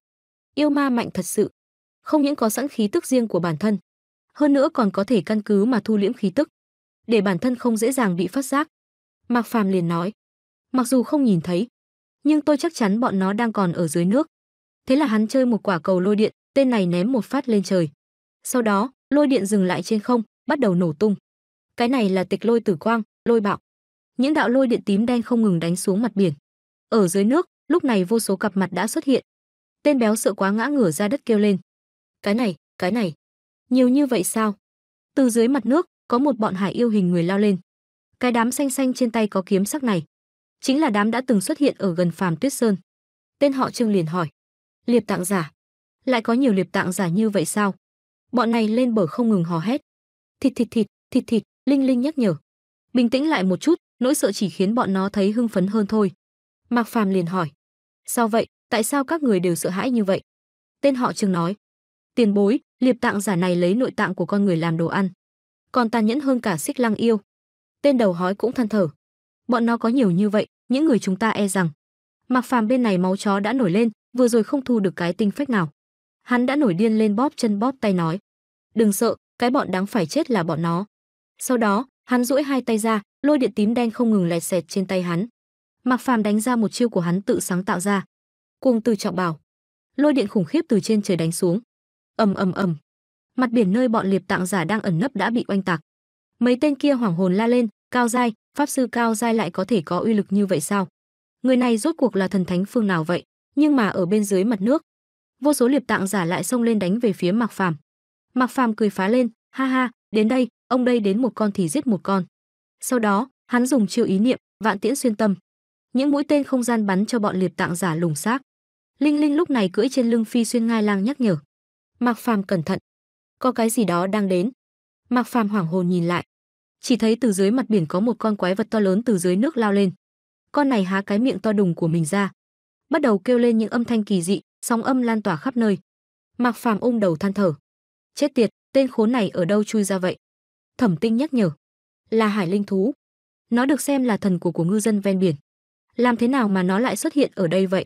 Yêu ma mạnh thật sự, không những có sẵn khí tức riêng của bản thân, hơn nữa còn có thể căn cứ mà thu liễm khí tức, để bản thân không dễ dàng bị phát giác. Mạc Phàm liền nói, mặc dù không nhìn thấy, nhưng tôi chắc chắn bọn nó đang còn ở dưới nước. Thế là hắn chơi một quả cầu lôi điện, tên này ném một phát lên trời. Sau đó, lôi điện dừng lại trên không, bắt đầu nổ tung. Cái này là tịch lôi tử quang, lôi bạo. Những đạo lôi điện tím đen không ngừng đánh xuống mặt biển. Ở dưới nước, lúc này vô số cặp mặt đã xuất hiện. Tên béo sợ quá ngã ngửa ra đất kêu lên. Cái này, cái này. Nhiều như vậy sao? Từ dưới mặt nước, có một bọn hải yêu hình người lao lên cái đám xanh xanh trên tay có kiếm sắc này chính là đám đã từng xuất hiện ở gần phàm tuyết sơn tên họ trương liền hỏi liệp tạng giả lại có nhiều liệp tạng giả như vậy sao bọn này lên bờ không ngừng hò hét thịt thịt thịt thịt thịt linh linh nhắc nhở bình tĩnh lại một chút nỗi sợ chỉ khiến bọn nó thấy hưng phấn hơn thôi mạc phàm liền hỏi sao vậy tại sao các người đều sợ hãi như vậy tên họ trương nói tiền bối liệp tạng giả này lấy nội tạng của con người làm đồ ăn còn tàn nhẫn hơn cả xích lăng yêu tên đầu hói cũng than thở. Bọn nó có nhiều như vậy, những người chúng ta e rằng. Mạc Phàm bên này máu chó đã nổi lên, vừa rồi không thu được cái tinh phách nào. Hắn đã nổi điên lên bóp chân bóp tay nói: "Đừng sợ, cái bọn đáng phải chết là bọn nó." Sau đó, hắn duỗi hai tay ra, lôi điện tím đen không ngừng lẹt xẹt trên tay hắn. Mạc Phàm đánh ra một chiêu của hắn tự sáng tạo ra. Cuồng từ trọng bảo, lôi điện khủng khiếp từ trên trời đánh xuống. Ầm ầm ầm. Mặt biển nơi bọn liệp tạng giả đang ẩn nấp đã bị oanh tạc. Mấy tên kia hoảng hồn la lên, Cao giai, pháp sư cao giai lại có thể có uy lực như vậy sao? Người này rốt cuộc là thần thánh phương nào vậy? Nhưng mà ở bên dưới mặt nước, vô số liệp tạng giả lại xông lên đánh về phía Mạc Phàm. Mạc Phàm cười phá lên, ha ha, đến đây, ông đây đến một con thì giết một con. Sau đó, hắn dùng chiêu ý niệm, vạn tiễn xuyên tâm. Những mũi tên không gian bắn cho bọn liệp tạng giả lùng xác. Linh Linh lúc này cưỡi trên lưng phi xuyên ngai lang nhắc nhở. Mạc Phàm cẩn thận, có cái gì đó đang đến. Mạc Phàm hoảng hồn nhìn lại, chỉ thấy từ dưới mặt biển có một con quái vật to lớn từ dưới nước lao lên. Con này há cái miệng to đùng của mình ra, bắt đầu kêu lên những âm thanh kỳ dị, sóng âm lan tỏa khắp nơi. Mạc Phàm ung đầu than thở. Chết tiệt, tên khốn này ở đâu chui ra vậy? Thẩm Tinh nhắc nhở. Là hải linh thú. Nó được xem là thần của của ngư dân ven biển. Làm thế nào mà nó lại xuất hiện ở đây vậy?